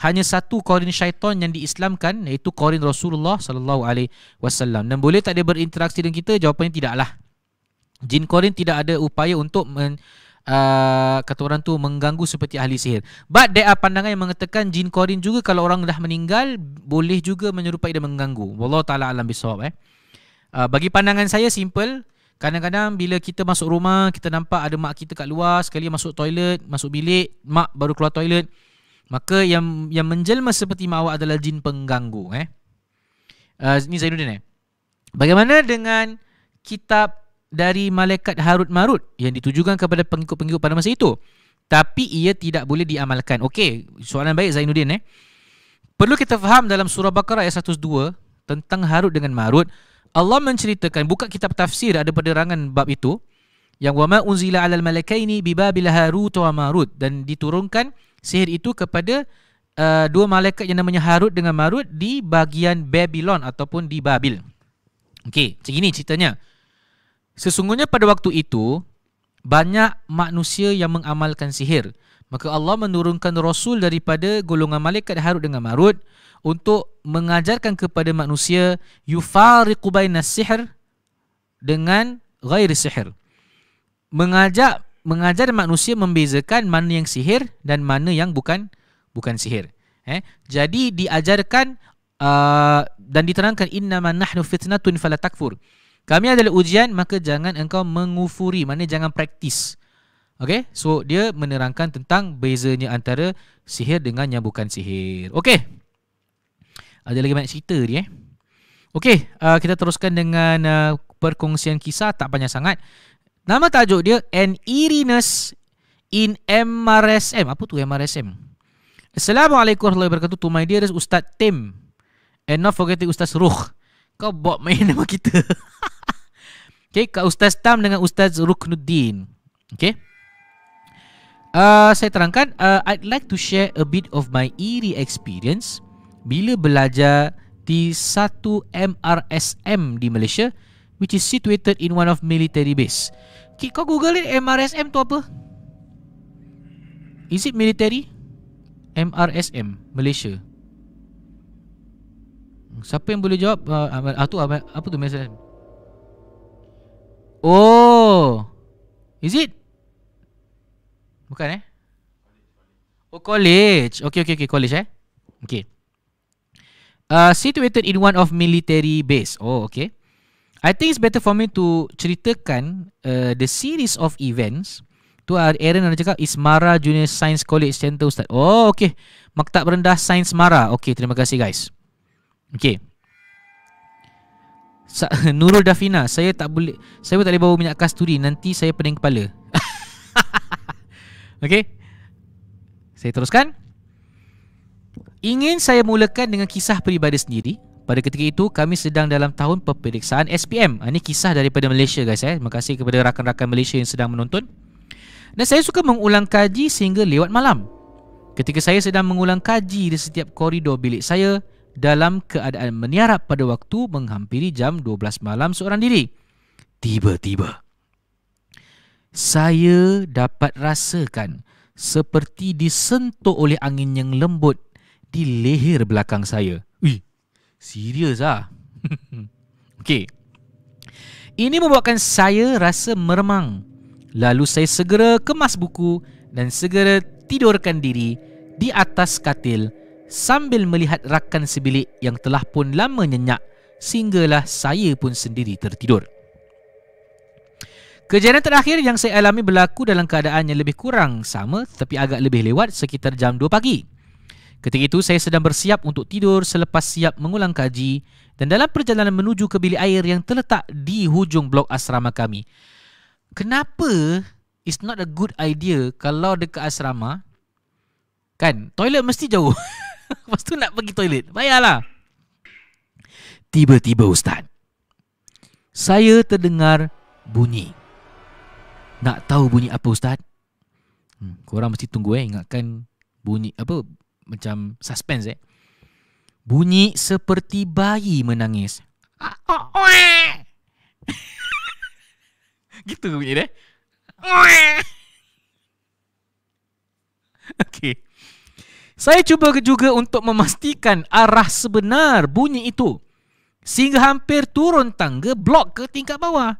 hanya satu korin syaitan yang diislamkan iaitu korin Rasulullah sallallahu alaihi wasallam. Dan boleh tak dia berinteraksi dengan kita? Jawapannya tidaklah. Jin korin tidak ada upaya untuk men, uh, kata orang tu mengganggu seperti ahli sihir. But there are pandangan yang mengatakan jin korin juga kalau orang dah meninggal boleh juga menyerupai dan mengganggu. Wallahu taala alam bisawab eh. Uh, bagi pandangan saya simple, Kadang-kadang bila kita masuk rumah, kita nampak ada mak kita kat luar, sekali masuk toilet, masuk bilik, mak baru keluar toilet, Maka yang yang menjelma seperti mawak adalah jin pengganggu eh. Uh, ini Zainuddin eh. Bagaimana dengan kitab dari malaikat Harut Marut yang ditujukan kepada pengikut-pengikut pada masa itu? Tapi ia tidak boleh diamalkan. Okey, soalan baik Zainuddin eh. Perlu kita faham dalam surah Baqarah ayat 102 tentang Harut dengan Marut, Allah menceritakan buka kitab tafsir ada penerangan bab itu yang wama unzila alal malaikaini bibabil Harut wa Marut dan diturunkan sihir itu kepada uh, dua malaikat yang namanya Harut dengan Marut di bagian Babylon ataupun di Babil. Okey, macam ceritanya. Sesungguhnya pada waktu itu banyak manusia yang mengamalkan sihir. Maka Allah menurunkan rasul daripada golongan malaikat Harut dengan Marut untuk mengajarkan kepada manusia yufariqu bainas sihir dengan ghairi sihir. Mengajak mengajar manusia membezakan mana yang sihir dan mana yang bukan bukan sihir. Eh, jadi diajarkan uh, dan diterangkan inna man nahnu fitnatun fala takfur. Kami adalah ujian maka jangan engkau mengufuri, mana jangan praktis. Okay, so dia menerangkan tentang bezanya antara sihir dengan yang bukan sihir. Okay, Ada lagi banyak cerita ni eh. Okey, uh, kita teruskan dengan uh, perkongsian kisah tak banyak sangat. Nama tajuk dia An Eeriness in MRSM. Apa tu MRSM? Assalamualaikum warahmatullahi wabarakatuh to my dearest Ustaz Tim. And not forgetting Ustaz Ruh. Kau bawa main nama kita. okay, Kak Ustaz Tam dengan Ustaz Ruknuddin. Okay. Uh, saya terangkan, uh, I'd like to share a bit of my eerie experience bila belajar di satu MRSM di Malaysia which is situated in one of military base. Okay, kau google ni MRSM tu apa? Is it military? MRSM, Malaysia. Siapa yang boleh jawab? Uh, tu, apa tu MRSM? Oh, is it? Bukan eh? Oh, college. Okay, okay, okay, college eh? Okay. Uh, situated in one of military base. Oh, okay. I think it's better for me to ceritakan uh, the series of events. Tu uh, Aaron ada cakap Ismara Junior Science College Center Ustaz. Oh, okay. Maktab Rendah Sains Mara. Okay, terima kasih guys. Okay. Sa- Nurul Dafina, saya tak boleh saya pun tak boleh bawa minyak kasturi nanti saya pening kepala. okay. Saya teruskan. Ingin saya mulakan dengan kisah peribadi sendiri. Pada ketika itu kami sedang dalam tahun peperiksaan SPM. Ah, ini kisah daripada Malaysia guys eh. Terima kasih kepada rakan-rakan Malaysia yang sedang menonton. Dan saya suka mengulang kaji sehingga lewat malam. Ketika saya sedang mengulang kaji di setiap koridor bilik saya dalam keadaan meniarap pada waktu menghampiri jam 12 malam seorang diri. Tiba-tiba saya dapat rasakan seperti disentuh oleh angin yang lembut di leher belakang saya. Serius ah. Okay, Ini membuatkan saya rasa meremang. Lalu saya segera kemas buku dan segera tidurkan diri di atas katil sambil melihat rakan sebilik yang telah pun lama nyenyak sehinggalah saya pun sendiri tertidur. Kejadian terakhir yang saya alami berlaku dalam keadaan yang lebih kurang sama tapi agak lebih lewat sekitar jam 2 pagi. Ketika itu saya sedang bersiap untuk tidur selepas siap mengulang kaji dan dalam perjalanan menuju ke bilik air yang terletak di hujung blok asrama kami. Kenapa it's not a good idea kalau dekat asrama kan toilet mesti jauh. Lepas tu nak pergi toilet. Bayarlah. Tiba-tiba ustaz. Saya terdengar bunyi. Nak tahu bunyi apa ustaz? Hmm, korang mesti tunggu eh ingatkan bunyi apa macam suspense eh. Bunyi seperti bayi menangis. gitu ke bunyi dia? Okey. Saya cuba juga untuk memastikan arah sebenar bunyi itu. Sehingga hampir turun tangga blok ke tingkat bawah.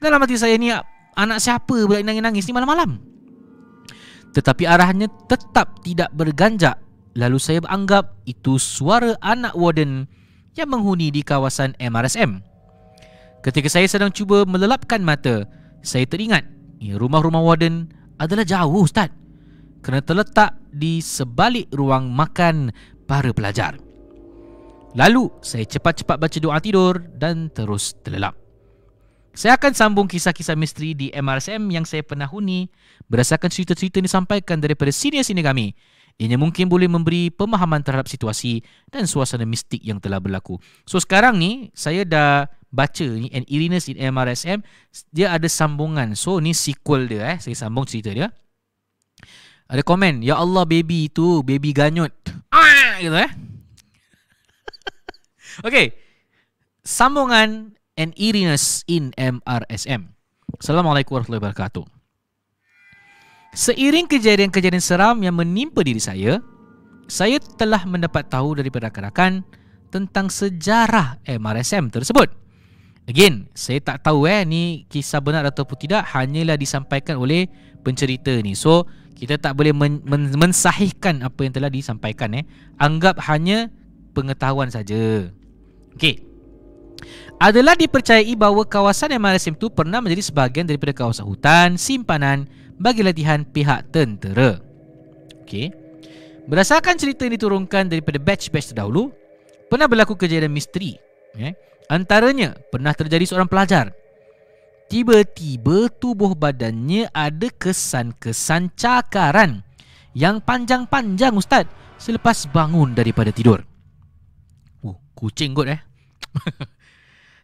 Dalam hati saya ni anak siapa boleh nangis-nangis ni malam-malam? Tetapi arahnya tetap tidak berganjak Lalu saya anggap itu suara anak warden yang menghuni di kawasan MRSM Ketika saya sedang cuba melelapkan mata Saya teringat ya, rumah-rumah warden adalah jauh Ustaz Kerana terletak di sebalik ruang makan para pelajar Lalu saya cepat-cepat baca doa tidur dan terus terlelap saya akan sambung kisah-kisah misteri di MRSM yang saya pernah huni berdasarkan cerita-cerita yang disampaikan daripada senior sini kami. Ianya mungkin boleh memberi pemahaman terhadap situasi dan suasana mistik yang telah berlaku. So sekarang ni saya dah baca ni An Illness in MRSM dia ada sambungan. So ni sequel dia eh. Saya sambung cerita dia. Ada komen, ya Allah baby itu baby ganyut. Ah gitu eh. Okey. Sambungan and eeriness in MRSM. Assalamualaikum warahmatullahi wabarakatuh. Seiring kejadian-kejadian seram yang menimpa diri saya, saya telah mendapat tahu daripada rakan-rakan tentang sejarah MRSM tersebut. Again, saya tak tahu eh ni kisah benar ataupun tidak hanyalah disampaikan oleh pencerita ni. So, kita tak boleh men- men- mensahihkan apa yang telah disampaikan eh. Anggap hanya pengetahuan saja. Okey adalah dipercayai bahawa kawasan yang MRSM itu pernah menjadi sebahagian daripada kawasan hutan simpanan bagi latihan pihak tentera. Okey. Berdasarkan cerita yang diturunkan daripada batch-batch terdahulu, pernah berlaku kejadian misteri. Okay. Antaranya, pernah terjadi seorang pelajar. Tiba-tiba tubuh badannya ada kesan-kesan cakaran yang panjang-panjang Ustaz selepas bangun daripada tidur. Uh, kucing kot eh.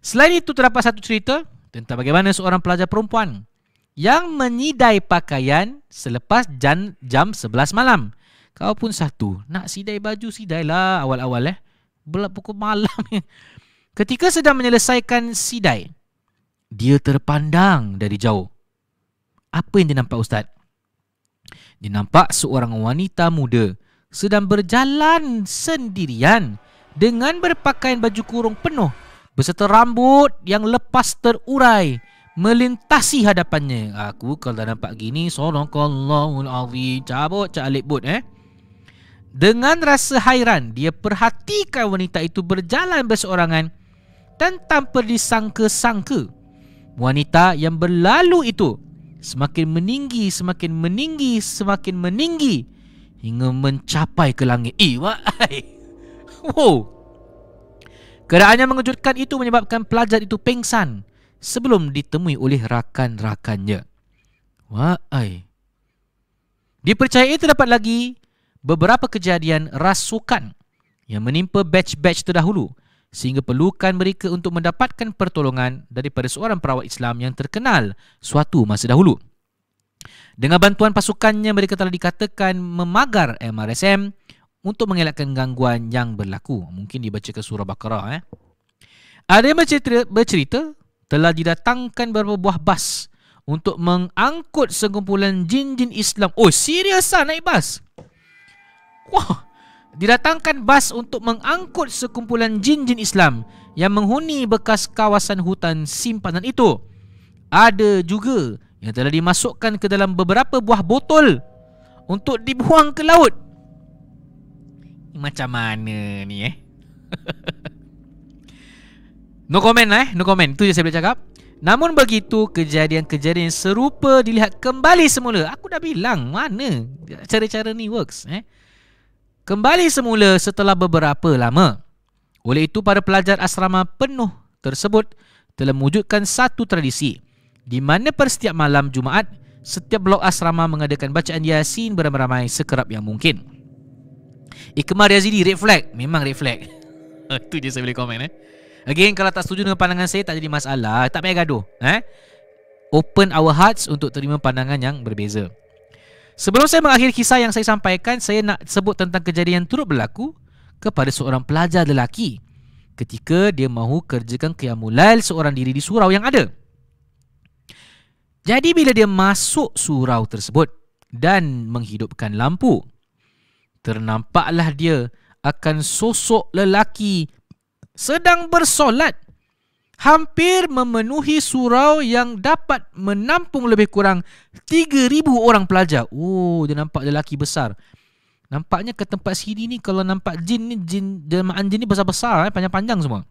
Selain itu terdapat satu cerita tentang bagaimana seorang pelajar perempuan yang menyidai pakaian selepas jam, jam 11 malam. Kau pun satu, nak sidai baju sidailah awal-awal eh. Belak pukul malam. Eh. Ketika sedang menyelesaikan sidai, dia terpandang dari jauh. Apa yang dia nampak Ustaz? Dia nampak seorang wanita muda sedang berjalan sendirian dengan berpakaian baju kurung penuh beserta rambut yang lepas terurai melintasi hadapannya. Aku kalau dah nampak gini, sorongkallahul azim. Cabut cak alik but eh. Dengan rasa hairan, dia perhatikan wanita itu berjalan berseorangan dan tanpa disangka-sangka. Wanita yang berlalu itu semakin meninggi, semakin meninggi, semakin meninggi hingga mencapai ke langit. Eh, wah. Wow. Keadaan yang mengejutkan itu menyebabkan pelajar itu pingsan sebelum ditemui oleh rakan-rakannya. Wahai. Dipercayai terdapat lagi beberapa kejadian rasukan yang menimpa batch-batch terdahulu sehingga perlukan mereka untuk mendapatkan pertolongan daripada seorang perawat Islam yang terkenal suatu masa dahulu. Dengan bantuan pasukannya mereka telah dikatakan memagar MRSM untuk mengelakkan gangguan yang berlaku. Mungkin dibacakan surah Baqarah eh. Ada yang bercerita, bercerita telah didatangkan beberapa buah bas untuk mengangkut sekumpulan jin-jin Islam. Oh, serius ah naik bas. Wah. Didatangkan bas untuk mengangkut sekumpulan jin-jin Islam yang menghuni bekas kawasan hutan simpanan itu. Ada juga yang telah dimasukkan ke dalam beberapa buah botol untuk dibuang ke laut macam mana ni eh No comment lah eh No comment Itu je saya boleh cakap Namun begitu Kejadian-kejadian serupa Dilihat kembali semula Aku dah bilang Mana Cara-cara ni works eh Kembali semula Setelah beberapa lama Oleh itu Para pelajar asrama penuh Tersebut Telah mewujudkan satu tradisi Di mana per setiap malam Jumaat Setiap blok asrama Mengadakan bacaan Yasin Beramai-ramai Sekerap yang mungkin Ikmar eh, Yazidi red flag Memang red flag Itu je saya boleh komen eh Again kalau tak setuju dengan pandangan saya Tak jadi masalah Tak payah gaduh eh? Open our hearts Untuk terima pandangan yang berbeza Sebelum saya mengakhiri kisah yang saya sampaikan Saya nak sebut tentang kejadian yang turut berlaku Kepada seorang pelajar lelaki Ketika dia mahu kerjakan Qiyamulail seorang diri di surau yang ada Jadi bila dia masuk surau tersebut Dan menghidupkan lampu Ternampaklah dia akan sosok lelaki sedang bersolat hampir memenuhi surau yang dapat menampung lebih kurang 3,000 orang pelajar. Oh, dia nampak lelaki besar. Nampaknya ke tempat sini ni kalau nampak jin ni, jin, jelmaan jin ni besar-besar, eh, panjang-panjang semua.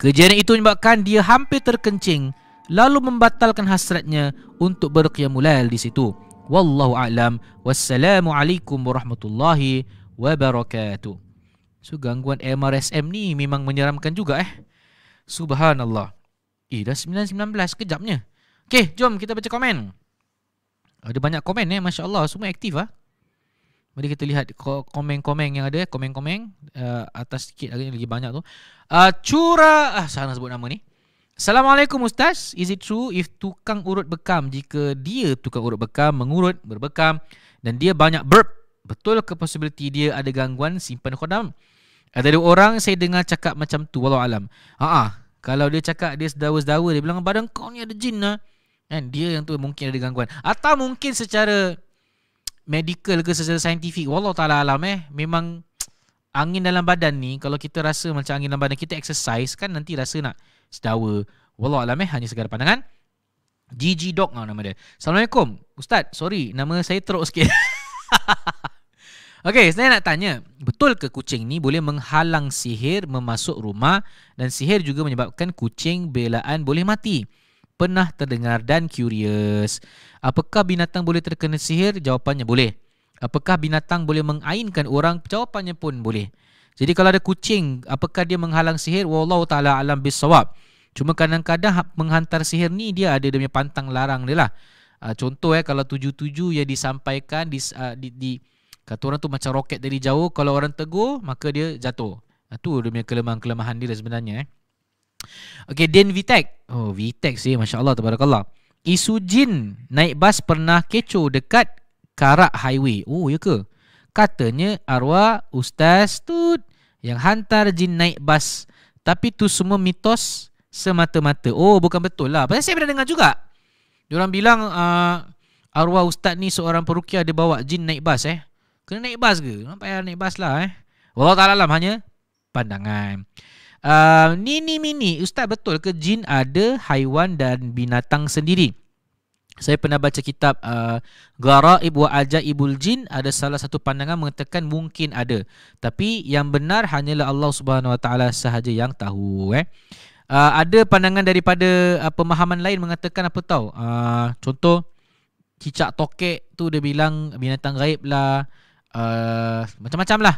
Kejadian itu menyebabkan dia hampir terkencing lalu membatalkan hasratnya untuk berqiyamulail di situ. Wallahu a'lam. Wassalamualaikum warahmatullahi wabarakatuh. So gangguan MRSM ni memang menyeramkan juga eh. Subhanallah. Eh dah 9.19 kejapnya. Okay jom kita baca komen. Ada banyak komen eh. Masya Allah semua aktif lah. Mari kita lihat komen-komen yang ada. Eh, komen-komen uh, atas sikit lagi, lagi banyak tu. Uh, Cura. Ah, ah saya nak sebut nama ni. Assalamualaikum Ustaz Is it true if tukang urut bekam Jika dia tukang urut bekam Mengurut, berbekam Dan dia banyak burp Betul ke possibility dia ada gangguan simpan khodam? Ada dua orang saya dengar cakap macam tu Walau alam Haa ah, Kalau dia cakap dia sedawa-sedawa Dia bilang badan kau ni ada jin lah Kan dia yang tu mungkin ada gangguan Atau mungkin secara Medical ke secara saintifik Walau ta'ala alam eh Memang Angin dalam badan ni Kalau kita rasa macam angin dalam badan Kita exercise kan nanti rasa nak sedawa Wallah alam eh hanya segala pandangan Gigi Dog lah nama dia Assalamualaikum Ustaz sorry nama saya teruk sikit Okay saya nak tanya Betul ke kucing ni boleh menghalang sihir memasuk rumah Dan sihir juga menyebabkan kucing belaan boleh mati Pernah terdengar dan curious Apakah binatang boleh terkena sihir? Jawapannya boleh Apakah binatang boleh mengainkan orang? Jawapannya pun boleh jadi kalau ada kucing, apakah dia menghalang sihir? Wallahu taala alam bisawab. Cuma kadang-kadang menghantar sihir ni dia ada dia punya pantang larang dia lah. Uh, contoh eh kalau tuju-tuju yang disampaikan di, uh, ah, di, di kata orang tu macam roket dari jauh kalau orang tegur maka dia jatuh. Itu ah, uh, dia punya kelemahan-kelemahan dia sebenarnya eh. Okey Den Vitek. Oh Vitek sih masya-Allah tabarakallah. Isu jin naik bas pernah kecoh dekat Karak Highway. Oh ya ke? Katanya arwah ustaz tut yang hantar jin naik bas. Tapi tu semua mitos semata-mata. Oh, bukan betul lah. Pasal saya pernah dengar juga. Diorang bilang uh, arwah ustaz ni seorang perukia dia bawa jin naik bas eh. Kena naik bas ke? Nampak payah naik bas lah eh. Walau tak alam hanya pandangan. Uh, ni Mini, ustaz betul ke jin ada haiwan dan binatang sendiri? saya pernah baca kitab uh, ibu aja Ajaibul Jin ada salah satu pandangan mengatakan mungkin ada tapi yang benar hanyalah Allah Subhanahu Wa Taala sahaja yang tahu eh. Uh, ada pandangan daripada uh, pemahaman lain mengatakan apa tahu uh, contoh cicak tokek tu dia bilang binatang gaib lah uh, macam-macam lah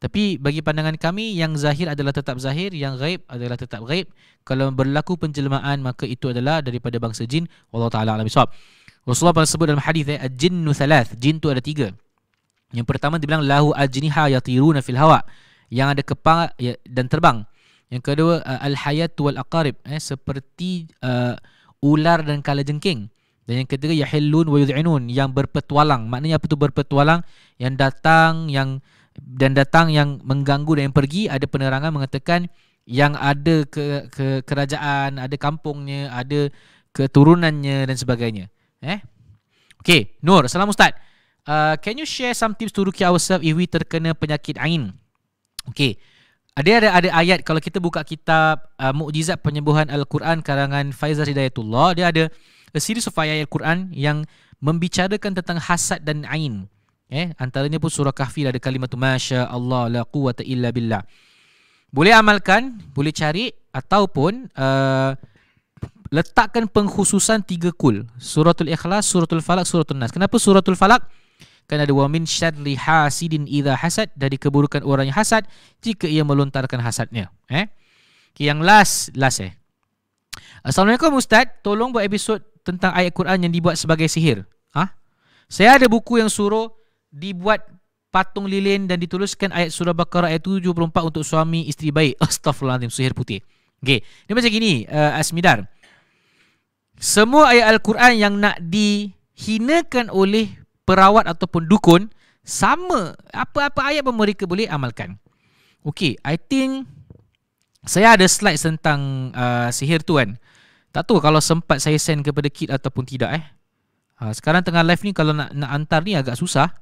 tapi bagi pandangan kami yang zahir adalah tetap zahir, yang gaib adalah tetap gaib. Kalau berlaku penjelmaan maka itu adalah daripada bangsa jin. Wallahu taala alam bisawab. Rasulullah pernah sebut dalam hadis eh, ajinnu thalath, jin tu ada tiga. Yang pertama dibilang lahu ajniha yatiruna fil hawa, yang ada kepang ya, dan terbang. Yang kedua eh, al hayat wal aqarib, eh, seperti uh, ular dan kala jengking. Dan yang ketiga yahilun wa yud'inun, yang berpetualang. Maknanya apa tu berpetualang? Yang datang yang dan datang yang mengganggu dan yang pergi ada penerangan mengatakan yang ada ke, ke kerajaan, ada kampungnya, ada keturunannya dan sebagainya. Eh? Okay, Nur. Salam Ustaz. Uh, can you share some tips to rukyah ourselves if we terkena penyakit angin? Okay. Ada ada ada ayat kalau kita buka kitab uh, Mukjizat Penyembuhan Al-Quran karangan Faizal Hidayatullah, dia ada a series of ayat Al-Quran yang membicarakan tentang hasad dan ain. Eh, antaranya pun surah kahfi lah, ada kalimat tu Masya Allah la quwata illa billah Boleh amalkan, boleh cari Ataupun uh, Letakkan pengkhususan tiga kul Suratul Ikhlas, Suratul Falak, Suratul Nas Kenapa Suratul Falak? Kan ada wamin syadli hasidin idha hasad Dari keburukan orang yang hasad Jika ia melontarkan hasadnya eh? Okay, yang last, last eh Assalamualaikum Ustaz Tolong buat episod tentang ayat Quran yang dibuat sebagai sihir Ah, ha? Saya ada buku yang suruh dibuat patung lilin dan dituliskan ayat surah Baqarah ayat 74 untuk suami isteri baik. Astaghfirullahaladzim, suhir putih. Okay. dia macam gini, uh, Asmidar. Semua ayat Al-Quran yang nak dihinakan oleh perawat ataupun dukun, sama. Apa-apa ayat pun mereka boleh amalkan. Okay. I think saya ada slide tentang uh, sihir tu kan. Tak tahu kalau sempat saya send kepada kit ataupun tidak eh. Ha, sekarang tengah live ni kalau nak nak hantar ni agak susah.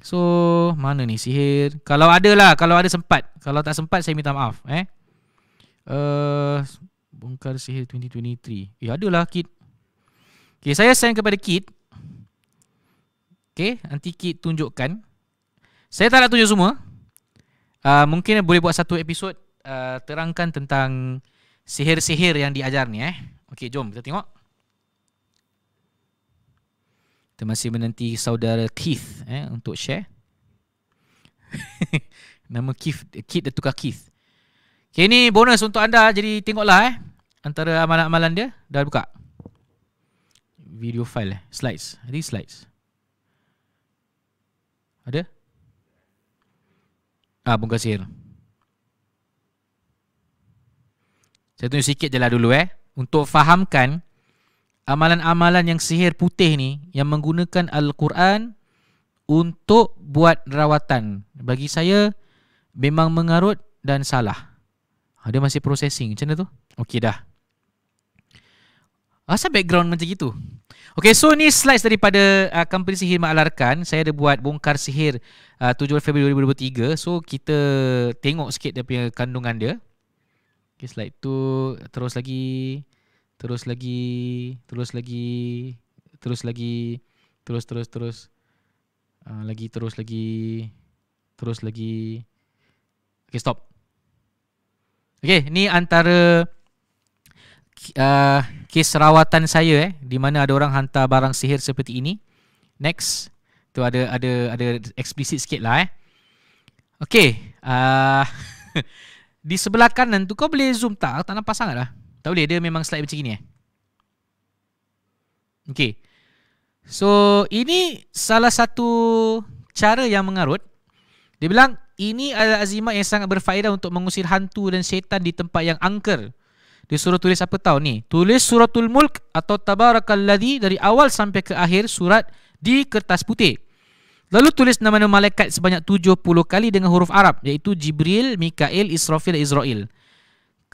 So mana ni sihir Kalau ada lah Kalau ada sempat Kalau tak sempat saya minta maaf Eh uh, Bongkar sihir 2023 Eh adalah kit Okay saya send kepada kit Okay nanti kit tunjukkan Saya tak nak tunjuk semua uh, Mungkin boleh buat satu episod uh, Terangkan tentang Sihir-sihir yang diajar ni eh Okay jom kita tengok kita masih menanti saudara Keith eh, untuk share. Nama Keith, Keith dia tukar Keith. Okay, ini bonus untuk anda. Jadi tengoklah eh. Antara amalan-amalan dia. Dah buka. Video file eh. Slides. Ada slides. Ada? Ah, Bunga Sihir. Saya tunjuk sikit je lah dulu eh. Untuk fahamkan amalan-amalan yang sihir putih ni yang menggunakan al-Quran untuk buat rawatan. Bagi saya memang mengarut dan salah. Ada ha, masih processing macam mana tu? Okey dah. Asa background macam gitu. Okey, so ni slides daripada uh, company sihir Ma'alarkan. Saya ada buat bongkar sihir uh, 7 Februari 2023. So kita tengok sikit dia punya kandungan dia. Okey, slide tu terus lagi terus lagi terus lagi terus lagi terus terus terus ah, lagi terus lagi terus lagi okay stop okay ni antara uh, kes rawatan saya eh di mana ada orang hantar barang sihir seperti ini next tu ada ada ada explicit sikit lah eh okay uh, di sebelah kanan tu kau boleh zoom tak tak nampak sangat lah tak boleh, dia memang slide macam ni eh. Okay. So, ini salah satu cara yang mengarut. Dia bilang, ini adalah azimat yang sangat berfaedah untuk mengusir hantu dan syaitan di tempat yang angker. Dia suruh tulis apa tahu ni? Tulis suratul mulk atau tabarakalladhi dari awal sampai ke akhir surat di kertas putih. Lalu tulis nama-nama malaikat sebanyak 70 kali dengan huruf Arab iaitu Jibril, Mikail, Israfil, Izrail.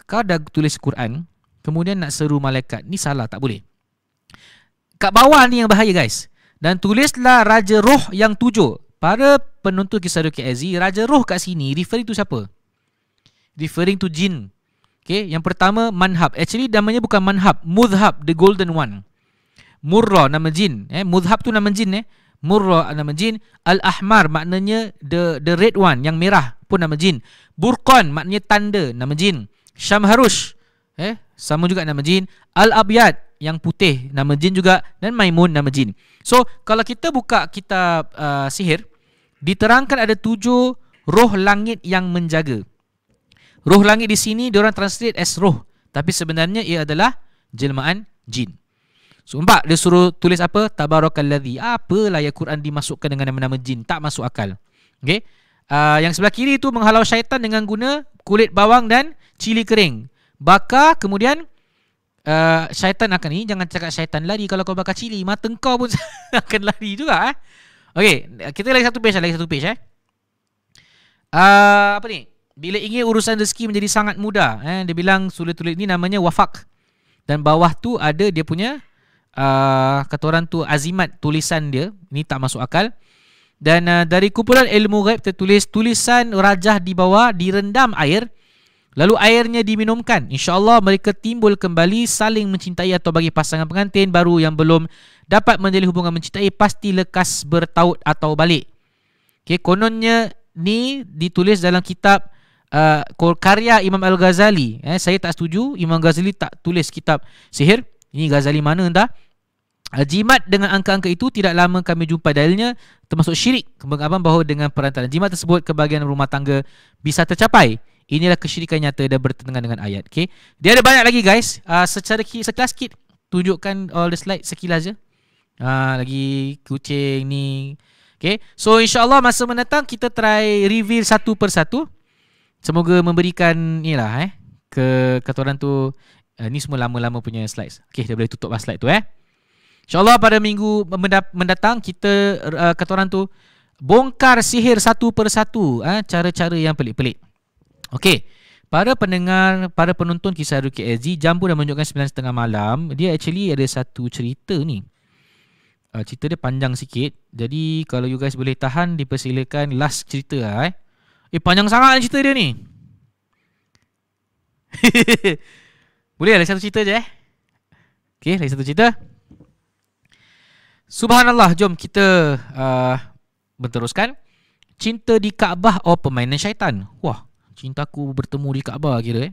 Kau dah tulis Quran, Kemudian nak seru malaikat Ni salah tak boleh Kat bawah ni yang bahaya guys Dan tulislah Raja Roh yang tujuh Para penuntut kisah Ruki Aziz Raja Roh kat sini referring to siapa? Referring to jin Okay, yang pertama Manhab. Actually namanya bukan Manhab, Mudhab, the Golden One. Murra nama jin. Eh, Mudhab tu nama jin eh. Murra nama jin. Al Ahmar maknanya the the red one, yang merah pun nama jin. Burqan maknanya tanda nama jin. Syamharush eh sama juga nama jin Al-Abyad yang putih nama jin juga dan Maimun nama jin. So kalau kita buka kitab uh, sihir diterangkan ada tujuh roh langit yang menjaga. Roh langit di sini diorang translate as roh tapi sebenarnya ia adalah jelmaan jin. So nampak dia suruh tulis apa? Tabarakalladhi. Apalah ya Quran dimasukkan dengan nama-nama jin. Tak masuk akal. Okay. Uh, yang sebelah kiri itu menghalau syaitan dengan guna kulit bawang dan cili kering. Bakar kemudian uh, syaitan akan ni jangan cakap syaitan lari kalau kau bakar cili mata kau pun akan lari juga eh. Okey, kita lagi satu page lagi satu page eh. Uh, apa ni? Bila ingin urusan rezeki menjadi sangat mudah eh dia bilang sulit-sulit ni namanya wafak. Dan bawah tu ada dia punya uh, kata orang tu azimat tulisan dia ni tak masuk akal. Dan uh, dari kumpulan ilmu ghaib tertulis tulisan rajah di bawah direndam air Lalu airnya diminumkan InsyaAllah mereka timbul kembali Saling mencintai atau bagi pasangan pengantin baru yang belum Dapat menjadi hubungan mencintai Pasti lekas bertaut atau balik okay, Kononnya ni ditulis dalam kitab uh, Karya Imam Al-Ghazali eh, Saya tak setuju Imam Ghazali tak tulis kitab sihir Ini Ghazali mana entah uh, Jimat dengan angka-angka itu tidak lama kami jumpa dalilnya termasuk syirik kebanggaan bahawa dengan perantaraan jimat tersebut kebahagiaan rumah tangga bisa tercapai Inilah kesyirikan nyata dan bertentangan dengan ayat. Okay. Dia ada banyak lagi guys. Uh, secara sekelas sekilas sikit. Tunjukkan all the slide sekilas je. Uh, lagi kucing ni. Okay. So insyaAllah masa mendatang kita try reveal satu per satu. Semoga memberikan inilah lah eh. Ke kata tu. Uh, ni semua lama-lama punya slides. Okay dah boleh tutup lah slide tu eh. InsyaAllah pada minggu mendatang kita uh, eh, kata tu. Bongkar sihir satu per satu. Eh, cara-cara yang pelik-pelik. Okey. Para pendengar, para penonton kisah Ruki SG, Jambu dah menunjukkan 9.30 malam. Dia actually ada satu cerita ni. Uh, cerita dia panjang sikit. Jadi kalau you guys boleh tahan, dipersilakan last cerita lah eh. Eh panjang sangat cerita dia ni. boleh lah, lagi satu cerita je eh. Okay, lagi satu cerita. Subhanallah, jom kita uh, berteruskan. Cinta di Kaabah or permainan syaitan. Wah, cintaku bertemu di Kaabah kira eh.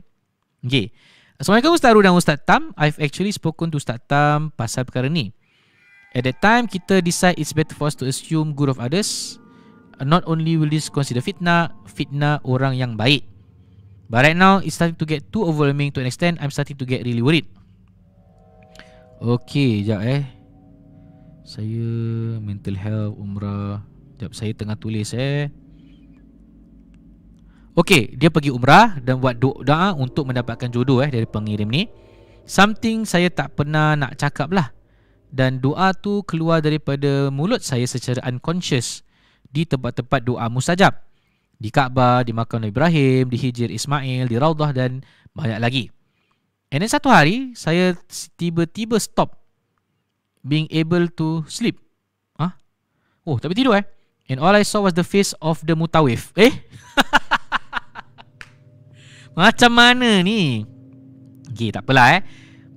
Okay. Assalamualaikum Ustaz Ru dan Ustaz Tam. I've actually spoken to Ustaz Tam pasal perkara ni. At that time, kita decide it's better for us to assume good of others. Not only will this consider fitnah, fitnah orang yang baik. But right now, it's starting to get too overwhelming to an extent I'm starting to get really worried. Okay, jap eh. Saya mental health, umrah. Jap, saya tengah tulis eh. Okey, dia pergi umrah dan buat doa untuk mendapatkan jodoh eh dari pengirim ni. Something saya tak pernah nak cakap lah. Dan doa tu keluar daripada mulut saya secara unconscious di tempat-tempat doa mustajab. Di Kaabah, di makam Nabi Ibrahim, di Hijir Ismail, di Raudah dan banyak lagi. And then satu hari, saya tiba-tiba stop being able to sleep. Huh? Oh, tapi tidur eh. And all I saw was the face of the mutawif. Eh? Macam mana ni? Okay, tak apalah eh.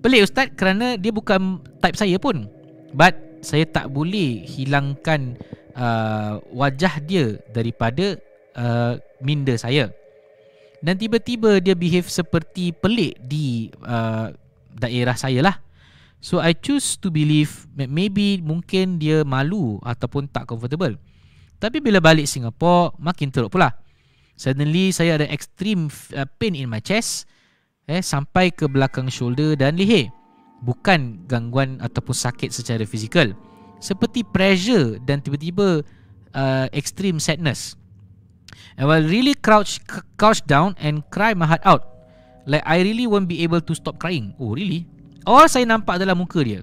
Pelik Ustaz kerana dia bukan type saya pun. But saya tak boleh hilangkan uh, wajah dia daripada uh, minda saya. Dan tiba-tiba dia behave seperti pelik di uh, daerah saya lah. So I choose to believe maybe mungkin dia malu ataupun tak comfortable. Tapi bila balik Singapura makin teruk pula. Suddenly saya ada extreme uh, pain in my chest eh sampai ke belakang shoulder dan leher. Bukan gangguan ataupun sakit secara fizikal. Seperti pressure dan tiba-tiba uh, extreme sadness. I will really crouch crouch down and cry my heart out. Like I really won't be able to stop crying. Oh really? All saya nampak adalah muka dia.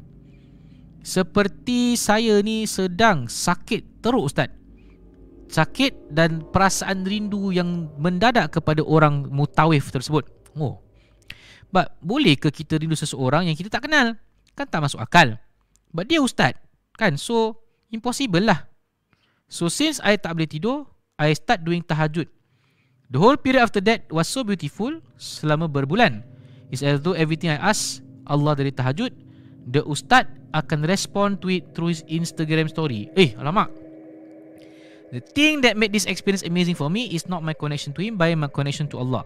Seperti saya ni sedang sakit teruk ustaz sakit dan perasaan rindu yang mendadak kepada orang mutawif tersebut. Oh. But boleh ke kita rindu seseorang yang kita tak kenal? Kan tak masuk akal. But dia ustaz. Kan? So, impossible lah. So, since I tak boleh tidur, I start doing tahajud. The whole period after that was so beautiful selama berbulan. It's as though everything I ask Allah dari tahajud, the ustaz akan respond tweet it through his Instagram story. Eh, alamak. The thing that made this experience amazing for me is not my connection to him, but my connection to Allah.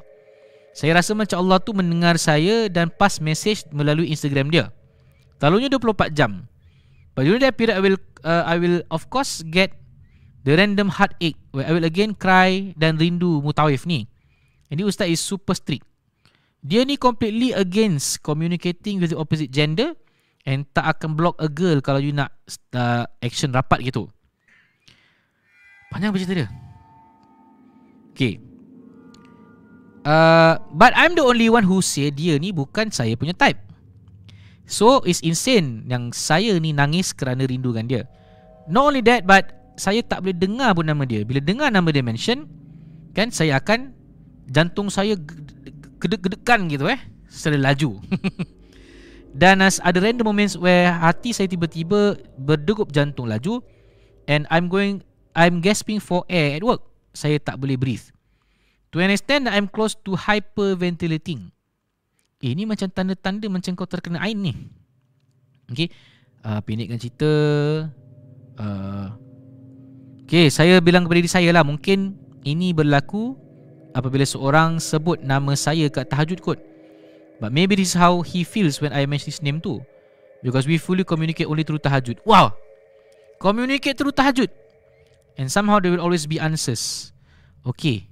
Saya rasa macam Allah tu mendengar saya dan pass message melalui Instagram dia. Talunya 24 jam. But during that period, I will, uh, I will of course get the random heartache where I will again cry dan rindu mutawif ni. Ini ustaz is super strict. Dia ni completely against communicating with the opposite gender and tak akan block a girl kalau you nak uh, action rapat gitu. Panjang apa cerita dia? Okay. Uh, but I'm the only one who say dia ni bukan saya punya type. So it's insane yang saya ni nangis kerana rindukan dia. Not only that but saya tak boleh dengar pun nama dia. Bila dengar nama dia mention, kan saya akan jantung saya gedek-gedekan gitu eh. Secara laju. Dan as ada random moments where hati saya tiba-tiba berdegup jantung laju and I'm going I'm gasping for air at work. Saya tak boleh breathe. To an extent that I'm close to hyperventilating. Ini eh, macam tanda-tanda macam kau terkena air ni. Okay. Uh, pendekkan cerita. Uh, okay, saya bilang kepada diri saya lah. Mungkin ini berlaku apabila seorang sebut nama saya kat tahajud kot. But maybe this is how he feels when I mention his name too. Because we fully communicate only through tahajud. Wow! Communicate through tahajud. And somehow there will always be answers Okay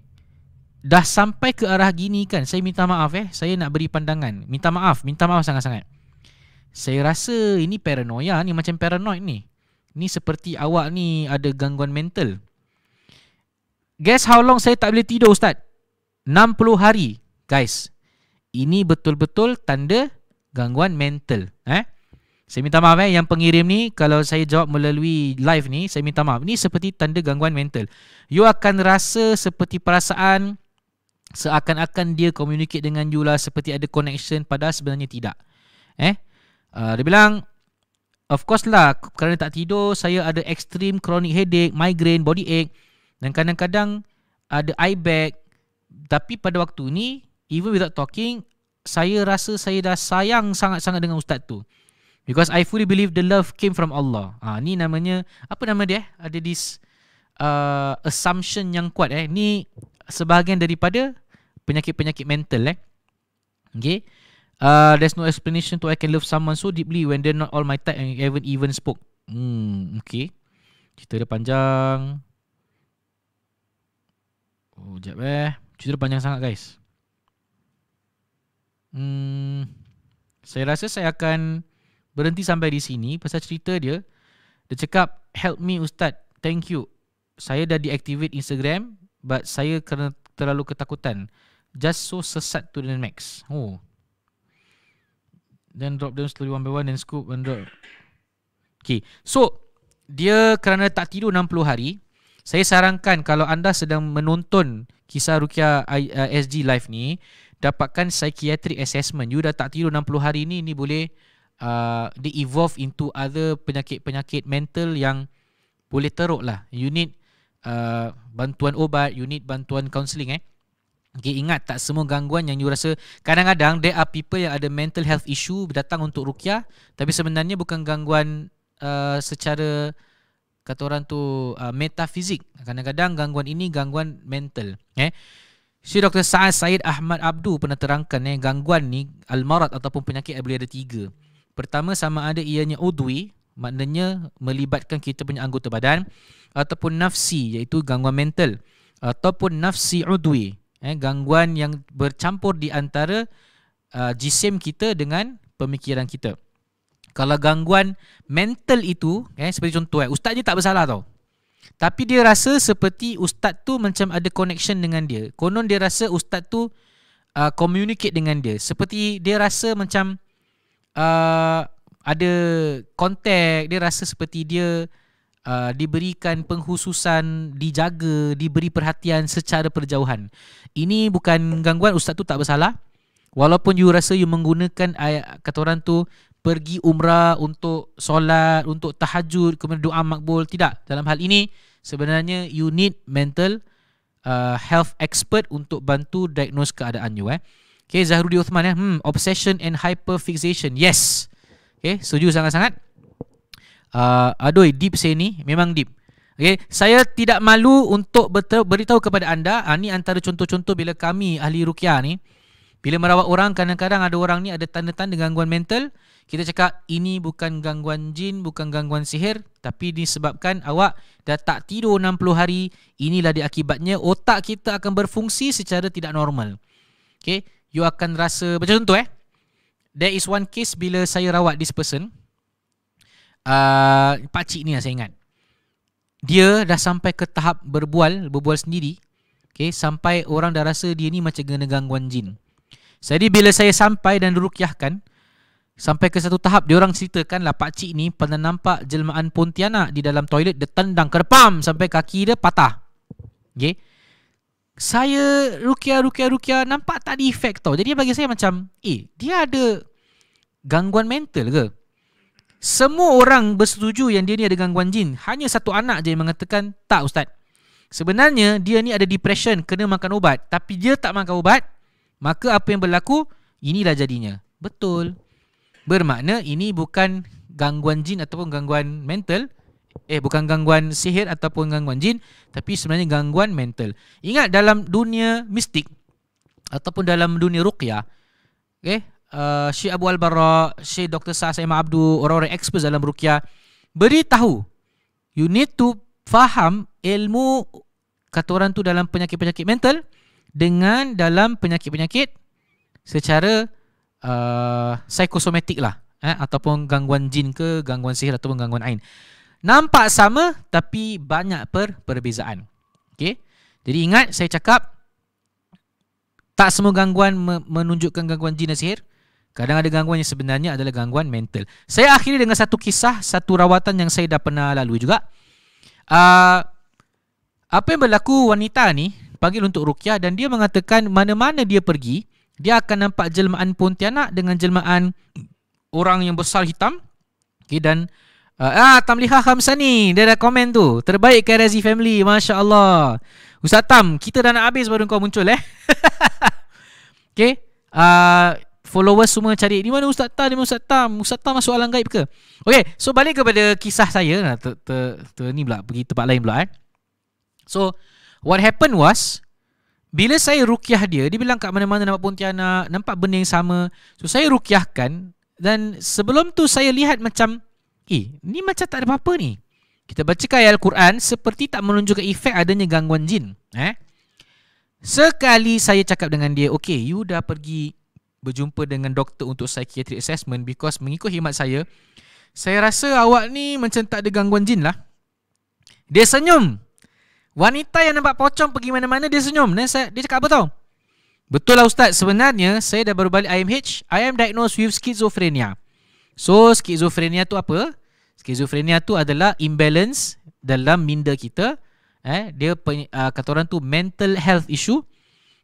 Dah sampai ke arah gini kan Saya minta maaf eh Saya nak beri pandangan Minta maaf Minta maaf sangat-sangat Saya rasa ini paranoia ni Macam paranoid ni Ni seperti awak ni ada gangguan mental Guess how long saya tak boleh tidur Ustaz? 60 hari Guys Ini betul-betul tanda gangguan mental Eh? Saya minta maaf eh yang pengirim ni kalau saya jawab melalui live ni saya minta maaf. Ini seperti tanda gangguan mental. You akan rasa seperti perasaan seakan-akan dia communicate dengan you lah seperti ada connection padahal sebenarnya tidak. Eh? Uh, dia bilang Of course lah kerana tak tidur saya ada extreme chronic headache, migraine, body ache dan kadang-kadang ada eye bag tapi pada waktu ni even without talking saya rasa saya dah sayang sangat-sangat dengan ustaz tu. Because I fully believe the love came from Allah. Ha, ni namanya, apa nama dia? Eh? Ada this uh, assumption yang kuat. Eh. Ni sebahagian daripada penyakit-penyakit mental. Eh. Okay. Uh, there's no explanation to I can love someone so deeply when they're not all my type and even even spoke. Hmm, okay. Cerita dia panjang. Oh, sekejap eh. Cerita dia panjang sangat guys. Hmm, saya rasa saya akan berhenti sampai di sini pasal cerita dia. Dia cakap, help me Ustaz, thank you. Saya dah deactivate Instagram but saya kerana terlalu ketakutan. Just so sesat to the max. Oh. Then drop them slowly one by one and scoop and drop. Okay. So, dia kerana tak tidur 60 hari, saya sarankan kalau anda sedang menonton kisah Rukia uh, SG live ni, dapatkan psychiatric assessment. You dah tak tidur 60 hari ni, ni boleh uh, evolve into other penyakit-penyakit mental yang boleh teruk lah. You need uh, bantuan obat, you need bantuan counselling eh. Okay, ingat tak semua gangguan yang you rasa kadang-kadang there are people yang ada mental health issue datang untuk rukyah, tapi sebenarnya bukan gangguan uh, secara kata orang tu uh, metafizik. Kadang-kadang gangguan ini gangguan mental. Eh. Si Dr. Sa'ad Syed Ahmad Abdul pernah terangkan eh, gangguan ni almarad ataupun penyakit eh, boleh ada tiga. Pertama sama ada ianya udwi maknanya melibatkan kita punya anggota badan ataupun nafsi iaitu gangguan mental ataupun nafsi udwi eh gangguan yang bercampur di antara uh, jisim kita dengan pemikiran kita. Kalau gangguan mental itu eh seperti contoh eh ustaz ni tak bersalah tau. Tapi dia rasa seperti ustaz tu macam ada connection dengan dia. Konon dia rasa ustaz tu uh, communicate dengan dia. Seperti dia rasa macam uh, ada kontak dia rasa seperti dia uh, diberikan penghususan dijaga diberi perhatian secara perjauhan ini bukan gangguan ustaz tu tak bersalah walaupun you rasa you menggunakan ayat kata orang tu pergi umrah untuk solat untuk tahajud kemudian doa makbul tidak dalam hal ini sebenarnya you need mental uh, health expert untuk bantu diagnose keadaan you eh Okay, Zahrudi Uthman ya. Hmm, obsession and hyperfixation. Yes. Okay, setuju sangat-sangat. Uh, aduh, deep saya ni. Memang deep. Okay, saya tidak malu untuk beritahu kepada anda. Ha, ni antara contoh-contoh bila kami ahli rukyah ni. Bila merawat orang, kadang-kadang ada orang ni ada tanda-tanda gangguan mental. Kita cakap, ini bukan gangguan jin, bukan gangguan sihir. Tapi disebabkan awak dah tak tidur 60 hari. Inilah diakibatnya otak kita akan berfungsi secara tidak normal. Okay, you akan rasa macam contoh eh there is one case bila saya rawat this person uh, pak ni lah saya ingat dia dah sampai ke tahap berbual berbual sendiri okay, sampai orang dah rasa dia ni macam kena gangguan jin jadi bila saya sampai dan yahkan Sampai ke satu tahap Diorang ceritakan lah Pakcik ni pernah nampak Jelmaan Pontianak Di dalam toilet Dia tendang kerpam Sampai kaki dia patah Okay saya rukia rukia rukia nampak tak ada efek tau. Jadi bagi saya macam eh dia ada gangguan mental ke? Semua orang bersetuju yang dia ni ada gangguan jin. Hanya satu anak je yang mengatakan tak ustaz. Sebenarnya dia ni ada depression kena makan ubat tapi dia tak makan ubat maka apa yang berlaku inilah jadinya. Betul. Bermakna ini bukan gangguan jin ataupun gangguan mental eh bukan gangguan sihir ataupun gangguan jin tapi sebenarnya gangguan mental. Ingat dalam dunia mistik ataupun dalam dunia ruqyah okey eh, uh, Syekh Abu Al-Barra, Syekh Dr. Sa'sa Abdu, orang-orang expert dalam ruqyah beritahu you need to faham ilmu kata orang tu dalam penyakit-penyakit mental dengan dalam penyakit-penyakit secara uh, psikosomatik lah eh, ataupun gangguan jin ke gangguan sihir ataupun gangguan ain nampak sama tapi banyak per perbezaan. Okey. Jadi ingat saya cakap tak semua gangguan menunjukkan gangguan jin dan sihir. Kadang ada gangguan yang sebenarnya adalah gangguan mental. Saya akhiri dengan satu kisah, satu rawatan yang saya dah pernah lalui juga. Uh, apa yang berlaku wanita ni panggil untuk rukyah dan dia mengatakan mana-mana dia pergi, dia akan nampak jelmaan Pontianak dengan jelmaan orang yang besar hitam. Okay, dan Uh, ah Tamliha Hamsani dia dah komen tu. Terbaik KRZ family, masya-Allah. Ustaz Tam, kita dah nak habis baru kau muncul eh. okay uh, ah, followers semua cari di mana Ustaz Tam, di mana Ustaz Tam? Ustaz Tam masuk alam gaib ke? Okay so balik kepada kisah saya. Nah, ter, ter, ter, ni pula pergi tempat lain pula eh. So what happened was bila saya rukyah dia, dia bilang kat mana-mana nampak pontianak, nampak benda yang sama. So saya rukyahkan dan sebelum tu saya lihat macam Eh, ni macam tak ada apa-apa ni. Kita baca ayat Al-Quran seperti tak menunjukkan efek adanya gangguan jin. Eh? Sekali saya cakap dengan dia, okay, you dah pergi berjumpa dengan doktor untuk psychiatric assessment because mengikut hikmat saya, saya rasa awak ni macam tak ada gangguan jin lah. Dia senyum. Wanita yang nampak pocong pergi mana-mana, dia senyum. Dan saya, dia cakap apa tau? Betul lah Ustaz, sebenarnya saya dah baru balik IMH. I am diagnosed with schizophrenia. So skizofrenia tu apa? Skizofrenia tu adalah imbalance dalam minda kita. Eh, dia uh, kata orang tu mental health issue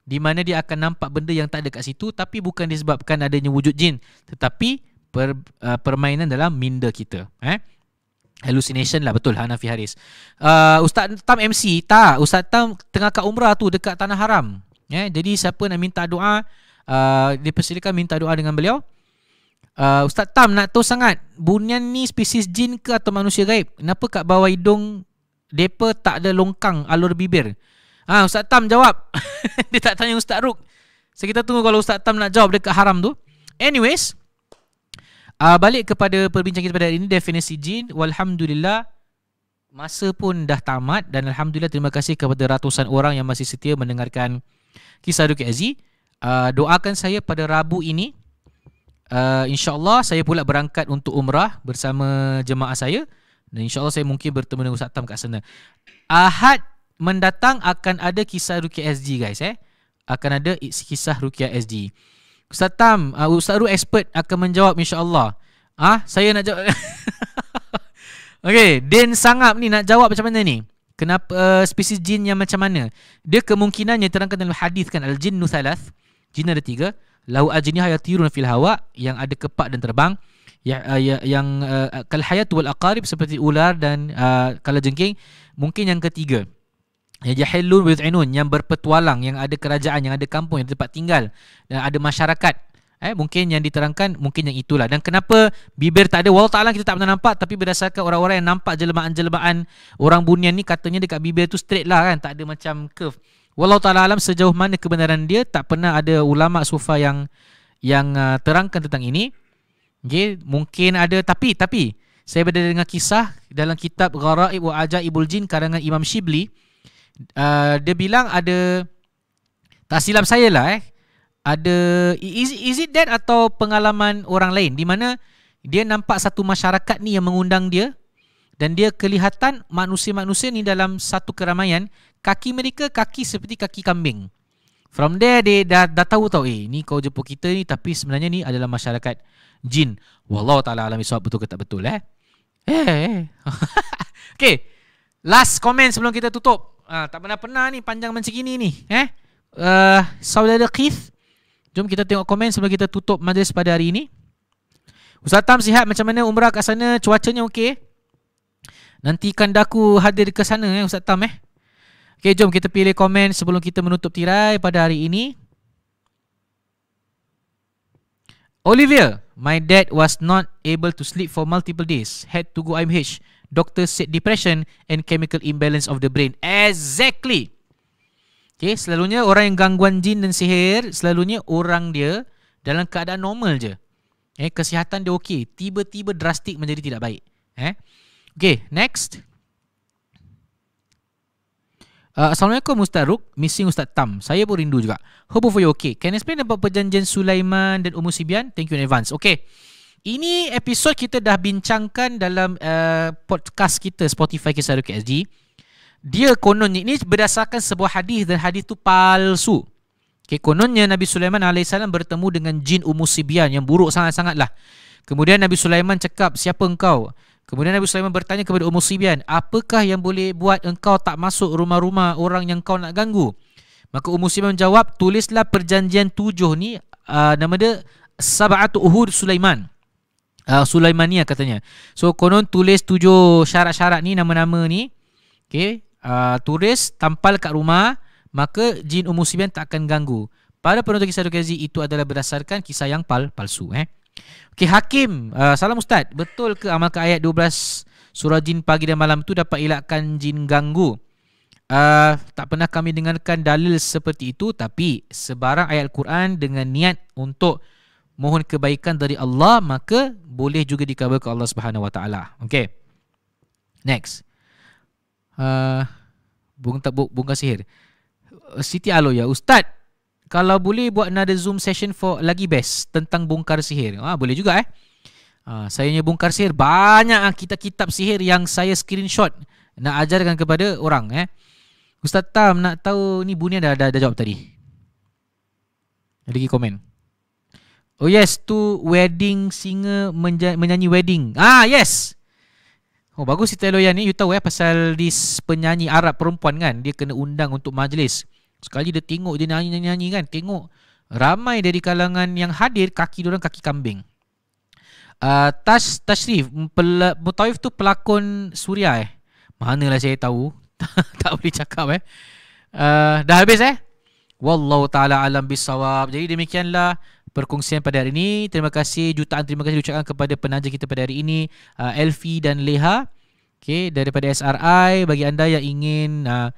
di mana dia akan nampak benda yang tak ada kat situ tapi bukan disebabkan adanya wujud jin tetapi per, uh, permainan dalam minda kita eh hallucination lah betul Hanafi Haris uh, Ustaz Tam MC tak Ustaz Tam tengah kat umrah tu dekat tanah haram eh jadi siapa nak minta doa uh, dipersilakan minta doa dengan beliau uh, Ustaz Tam nak tahu sangat Bunian ni spesies jin ke atau manusia gaib Kenapa kat bawah hidung Depa tak ada longkang alur bibir Ah ha, Ustaz Tam jawab Dia tak tanya Ustaz Ruk So kita tunggu kalau Ustaz Tam nak jawab dekat haram tu Anyways uh, Balik kepada perbincangan kita pada hari ini Definisi jin Walhamdulillah Masa pun dah tamat Dan Alhamdulillah terima kasih kepada ratusan orang Yang masih setia mendengarkan Kisah Ruki Aziz uh, Doakan saya pada Rabu ini uh, InsyaAllah saya pula berangkat untuk umrah bersama jemaah saya Dan insyaAllah saya mungkin bertemu dengan Ustaz Tam kat sana Ahad mendatang akan ada kisah Rukia SD guys eh Akan ada kisah Rukia SD Ustaz Tam, uh, Ustaz Ru expert akan menjawab insyaAllah Ah, ha? Saya nak jawab Okay, Din Sangap ni nak jawab macam mana ni? Kenapa uh, spesies jin yang macam mana? Dia kemungkinannya terangkan dalam hadis kan al jin thalath Jin ada tiga lau ajniha yatirun fil hawa yang ada kepak dan terbang ya, ya, ya yang uh, kal hayat wal aqarib seperti ular dan uh, eh, kala jengking mungkin yang ketiga ya jahilun with inun yang berpetualang yang ada kerajaan yang ada kampung yang tempat tinggal dan ada masyarakat Eh, mungkin yang diterangkan mungkin yang itulah dan kenapa bibir tak ada wallah taala kita tak pernah nampak tapi berdasarkan orang-orang yang nampak jelemaan-jelemaan orang bunian ni katanya dekat bibir tu straight lah kan tak ada macam curve Wallahu taala alam sejauh mana kebenaran dia tak pernah ada ulama sufa yang yang uh, terangkan tentang ini. Okey, mungkin ada tapi tapi saya berada dengan kisah dalam kitab Gharaib wa ibul Jin karangan Imam Shibli. Uh, dia bilang ada tak silap saya lah eh. Ada is, is it that atau pengalaman orang lain di mana dia nampak satu masyarakat ni yang mengundang dia dan dia kelihatan manusia-manusia ni dalam satu keramaian kaki mereka kaki seperti kaki kambing. From there they dah, dah tahu tau eh ni kau jumpa kita ni tapi sebenarnya ni adalah masyarakat jin. Wallahu taala Alami isu betul ke tak betul eh. Eh. eh. eh. okay. Last comment sebelum kita tutup. Uh, tak pernah-pernah ni panjang macam gini ni. Eh. Uh, saudara Keith. Jom kita tengok komen sebelum kita tutup majlis pada hari ini. Ustaz Tam sihat macam mana umrah kat sana? Cuacanya okey? Nantikan daku hadir ke sana eh Ustaz Tam eh. Okay, jom kita pilih komen sebelum kita menutup tirai pada hari ini. Olivia, my dad was not able to sleep for multiple days. Had to go IMH. Doctor said depression and chemical imbalance of the brain. Exactly. Okay, selalunya orang yang gangguan jin dan sihir, selalunya orang dia dalam keadaan normal je. Eh, kesihatan dia okey. Tiba-tiba drastik menjadi tidak baik. Eh? Okay, next. Next. Uh, Assalamualaikum Ustaz Ruk Missing Ustaz Tam Saya pun rindu juga Hope for you okay Can you explain about perjanjian Sulaiman dan Umur Sibian Thank you in advance Okay Ini episod kita dah bincangkan Dalam uh, podcast kita Spotify Kisah Ruk SG Dia kononnya Ini berdasarkan sebuah hadis Dan hadis tu palsu Okay kononnya Nabi Sulaiman AS bertemu dengan Jin Umur Sibian Yang buruk sangat-sangat lah Kemudian Nabi Sulaiman cakap Siapa engkau? Kemudian Nabi Sulaiman bertanya kepada Ummu Sibian, apakah yang boleh buat engkau tak masuk rumah-rumah orang yang kau nak ganggu? Maka Ummu Sibian menjawab, tulislah perjanjian tujuh ni, uh, nama dia Sabatu Uhud Sulaiman. Uh, Sulaimania katanya. So konon tulis tujuh syarat-syarat ni, nama-nama ni. Okay, uh, ah, tulis, tampal kat rumah, maka jin Ummu Sibian tak akan ganggu. Pada penonton kisah Dukazi, itu adalah berdasarkan kisah yang pal palsu. Eh? Okey Hakim, uh, salam ustaz. Betul ke amal ke ayat 12 surah jin pagi dan malam tu dapat elakkan jin ganggu? Uh, tak pernah kami dengarkan dalil seperti itu tapi sebarang ayat Quran dengan niat untuk mohon kebaikan dari Allah maka boleh juga ke Allah Subhanahu Wa Taala. Okey. Next. Uh, bunga tabuk bunga sihir. Siti Aloya, Ustaz, kalau boleh buat another zoom session for lagi best tentang bongkar sihir. Ah ha, boleh juga eh. ha, saya punya bongkar sihir banyak Kita ah kitab sihir yang saya screenshot nak ajarkan kepada orang eh. Ustaz Tam nak tahu ni Bunia dah, ada jawab tadi. Lagi komen. Oh yes, tu wedding singer menyanyi wedding. Ah yes. Oh bagus si Teloyan ni you tahu eh pasal this penyanyi Arab perempuan kan dia kena undang untuk majlis. Sekali dia tengok dia nyanyi-nyanyi kan, tengok ramai dari kalangan yang hadir kaki dia orang kaki kambing. Uh, Tash, Tashrif Mutawif tu pelakon Suria eh Manalah saya tahu Tak boleh cakap eh uh, Dah habis eh Wallahu ta'ala alam bisawab Jadi demikianlah Perkongsian pada hari ini Terima kasih Jutaan terima kasih Diucapkan kepada penaja kita pada hari ini uh, ah, Elfi dan Leha okay, Daripada SRI Bagi anda yang ingin uh,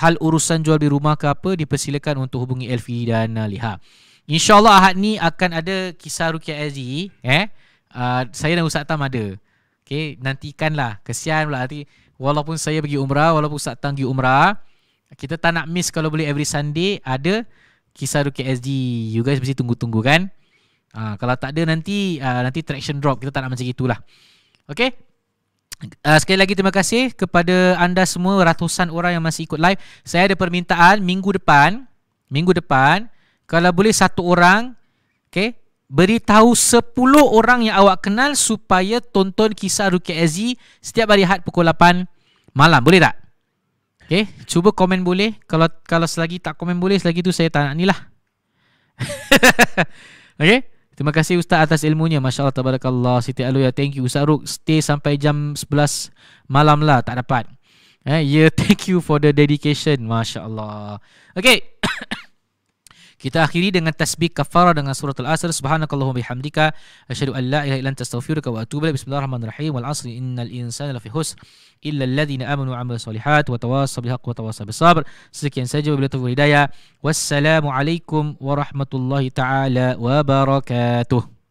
hal urusan jual beli rumah ke apa dipersilakan untuk hubungi Elfi dan uh, Liha. InsyaAllah Ahad ni akan ada kisah Rukia Aziz eh. Uh, saya dan Ustaz Tam ada. Okey, nantikanlah. Kesian pula nanti walaupun saya pergi umrah, walaupun Ustaz Tam pergi umrah, kita tak nak miss kalau boleh every Sunday ada kisah Rukia SD. You guys mesti tunggu-tunggu kan? Uh, kalau tak ada nanti uh, nanti traction drop. Kita tak nak macam itulah. Okey? Uh, sekali lagi terima kasih kepada anda semua ratusan orang yang masih ikut live. Saya ada permintaan minggu depan, minggu depan kalau boleh satu orang, okey, beritahu 10 orang yang awak kenal supaya tonton kisah Ruki Azzy setiap hari Ahad pukul 8 malam. Boleh tak? Okey, cuba komen boleh. Kalau kalau selagi tak komen boleh, selagi tu saya tak nak nilah. okey. Terima kasih Ustaz atas ilmunya Masya Allah Tabarakallah Siti Aluya Thank you Ustaz Ruk Stay sampai jam 11 malam lah Tak dapat eh, Yeah thank you for the dedication Masya Allah Okay Kita akhiri dengan tasbih kafarah dengan surah Al-Asr subhanakallahumma bihamdika asyhadu an la ilaha illa anta astaghfiruka wa atubu ilaik bismillahirrahmanirrahim wal 'asri innal insana lafi khusr illa alladhina amanu wa 'amilu shalihat wa tawassaw bilhaqqi wa tawassaw bisabr sekian saja wabillahi taufiq hidayah wassalamu alaikum warahmatullahi taala wabarakatuh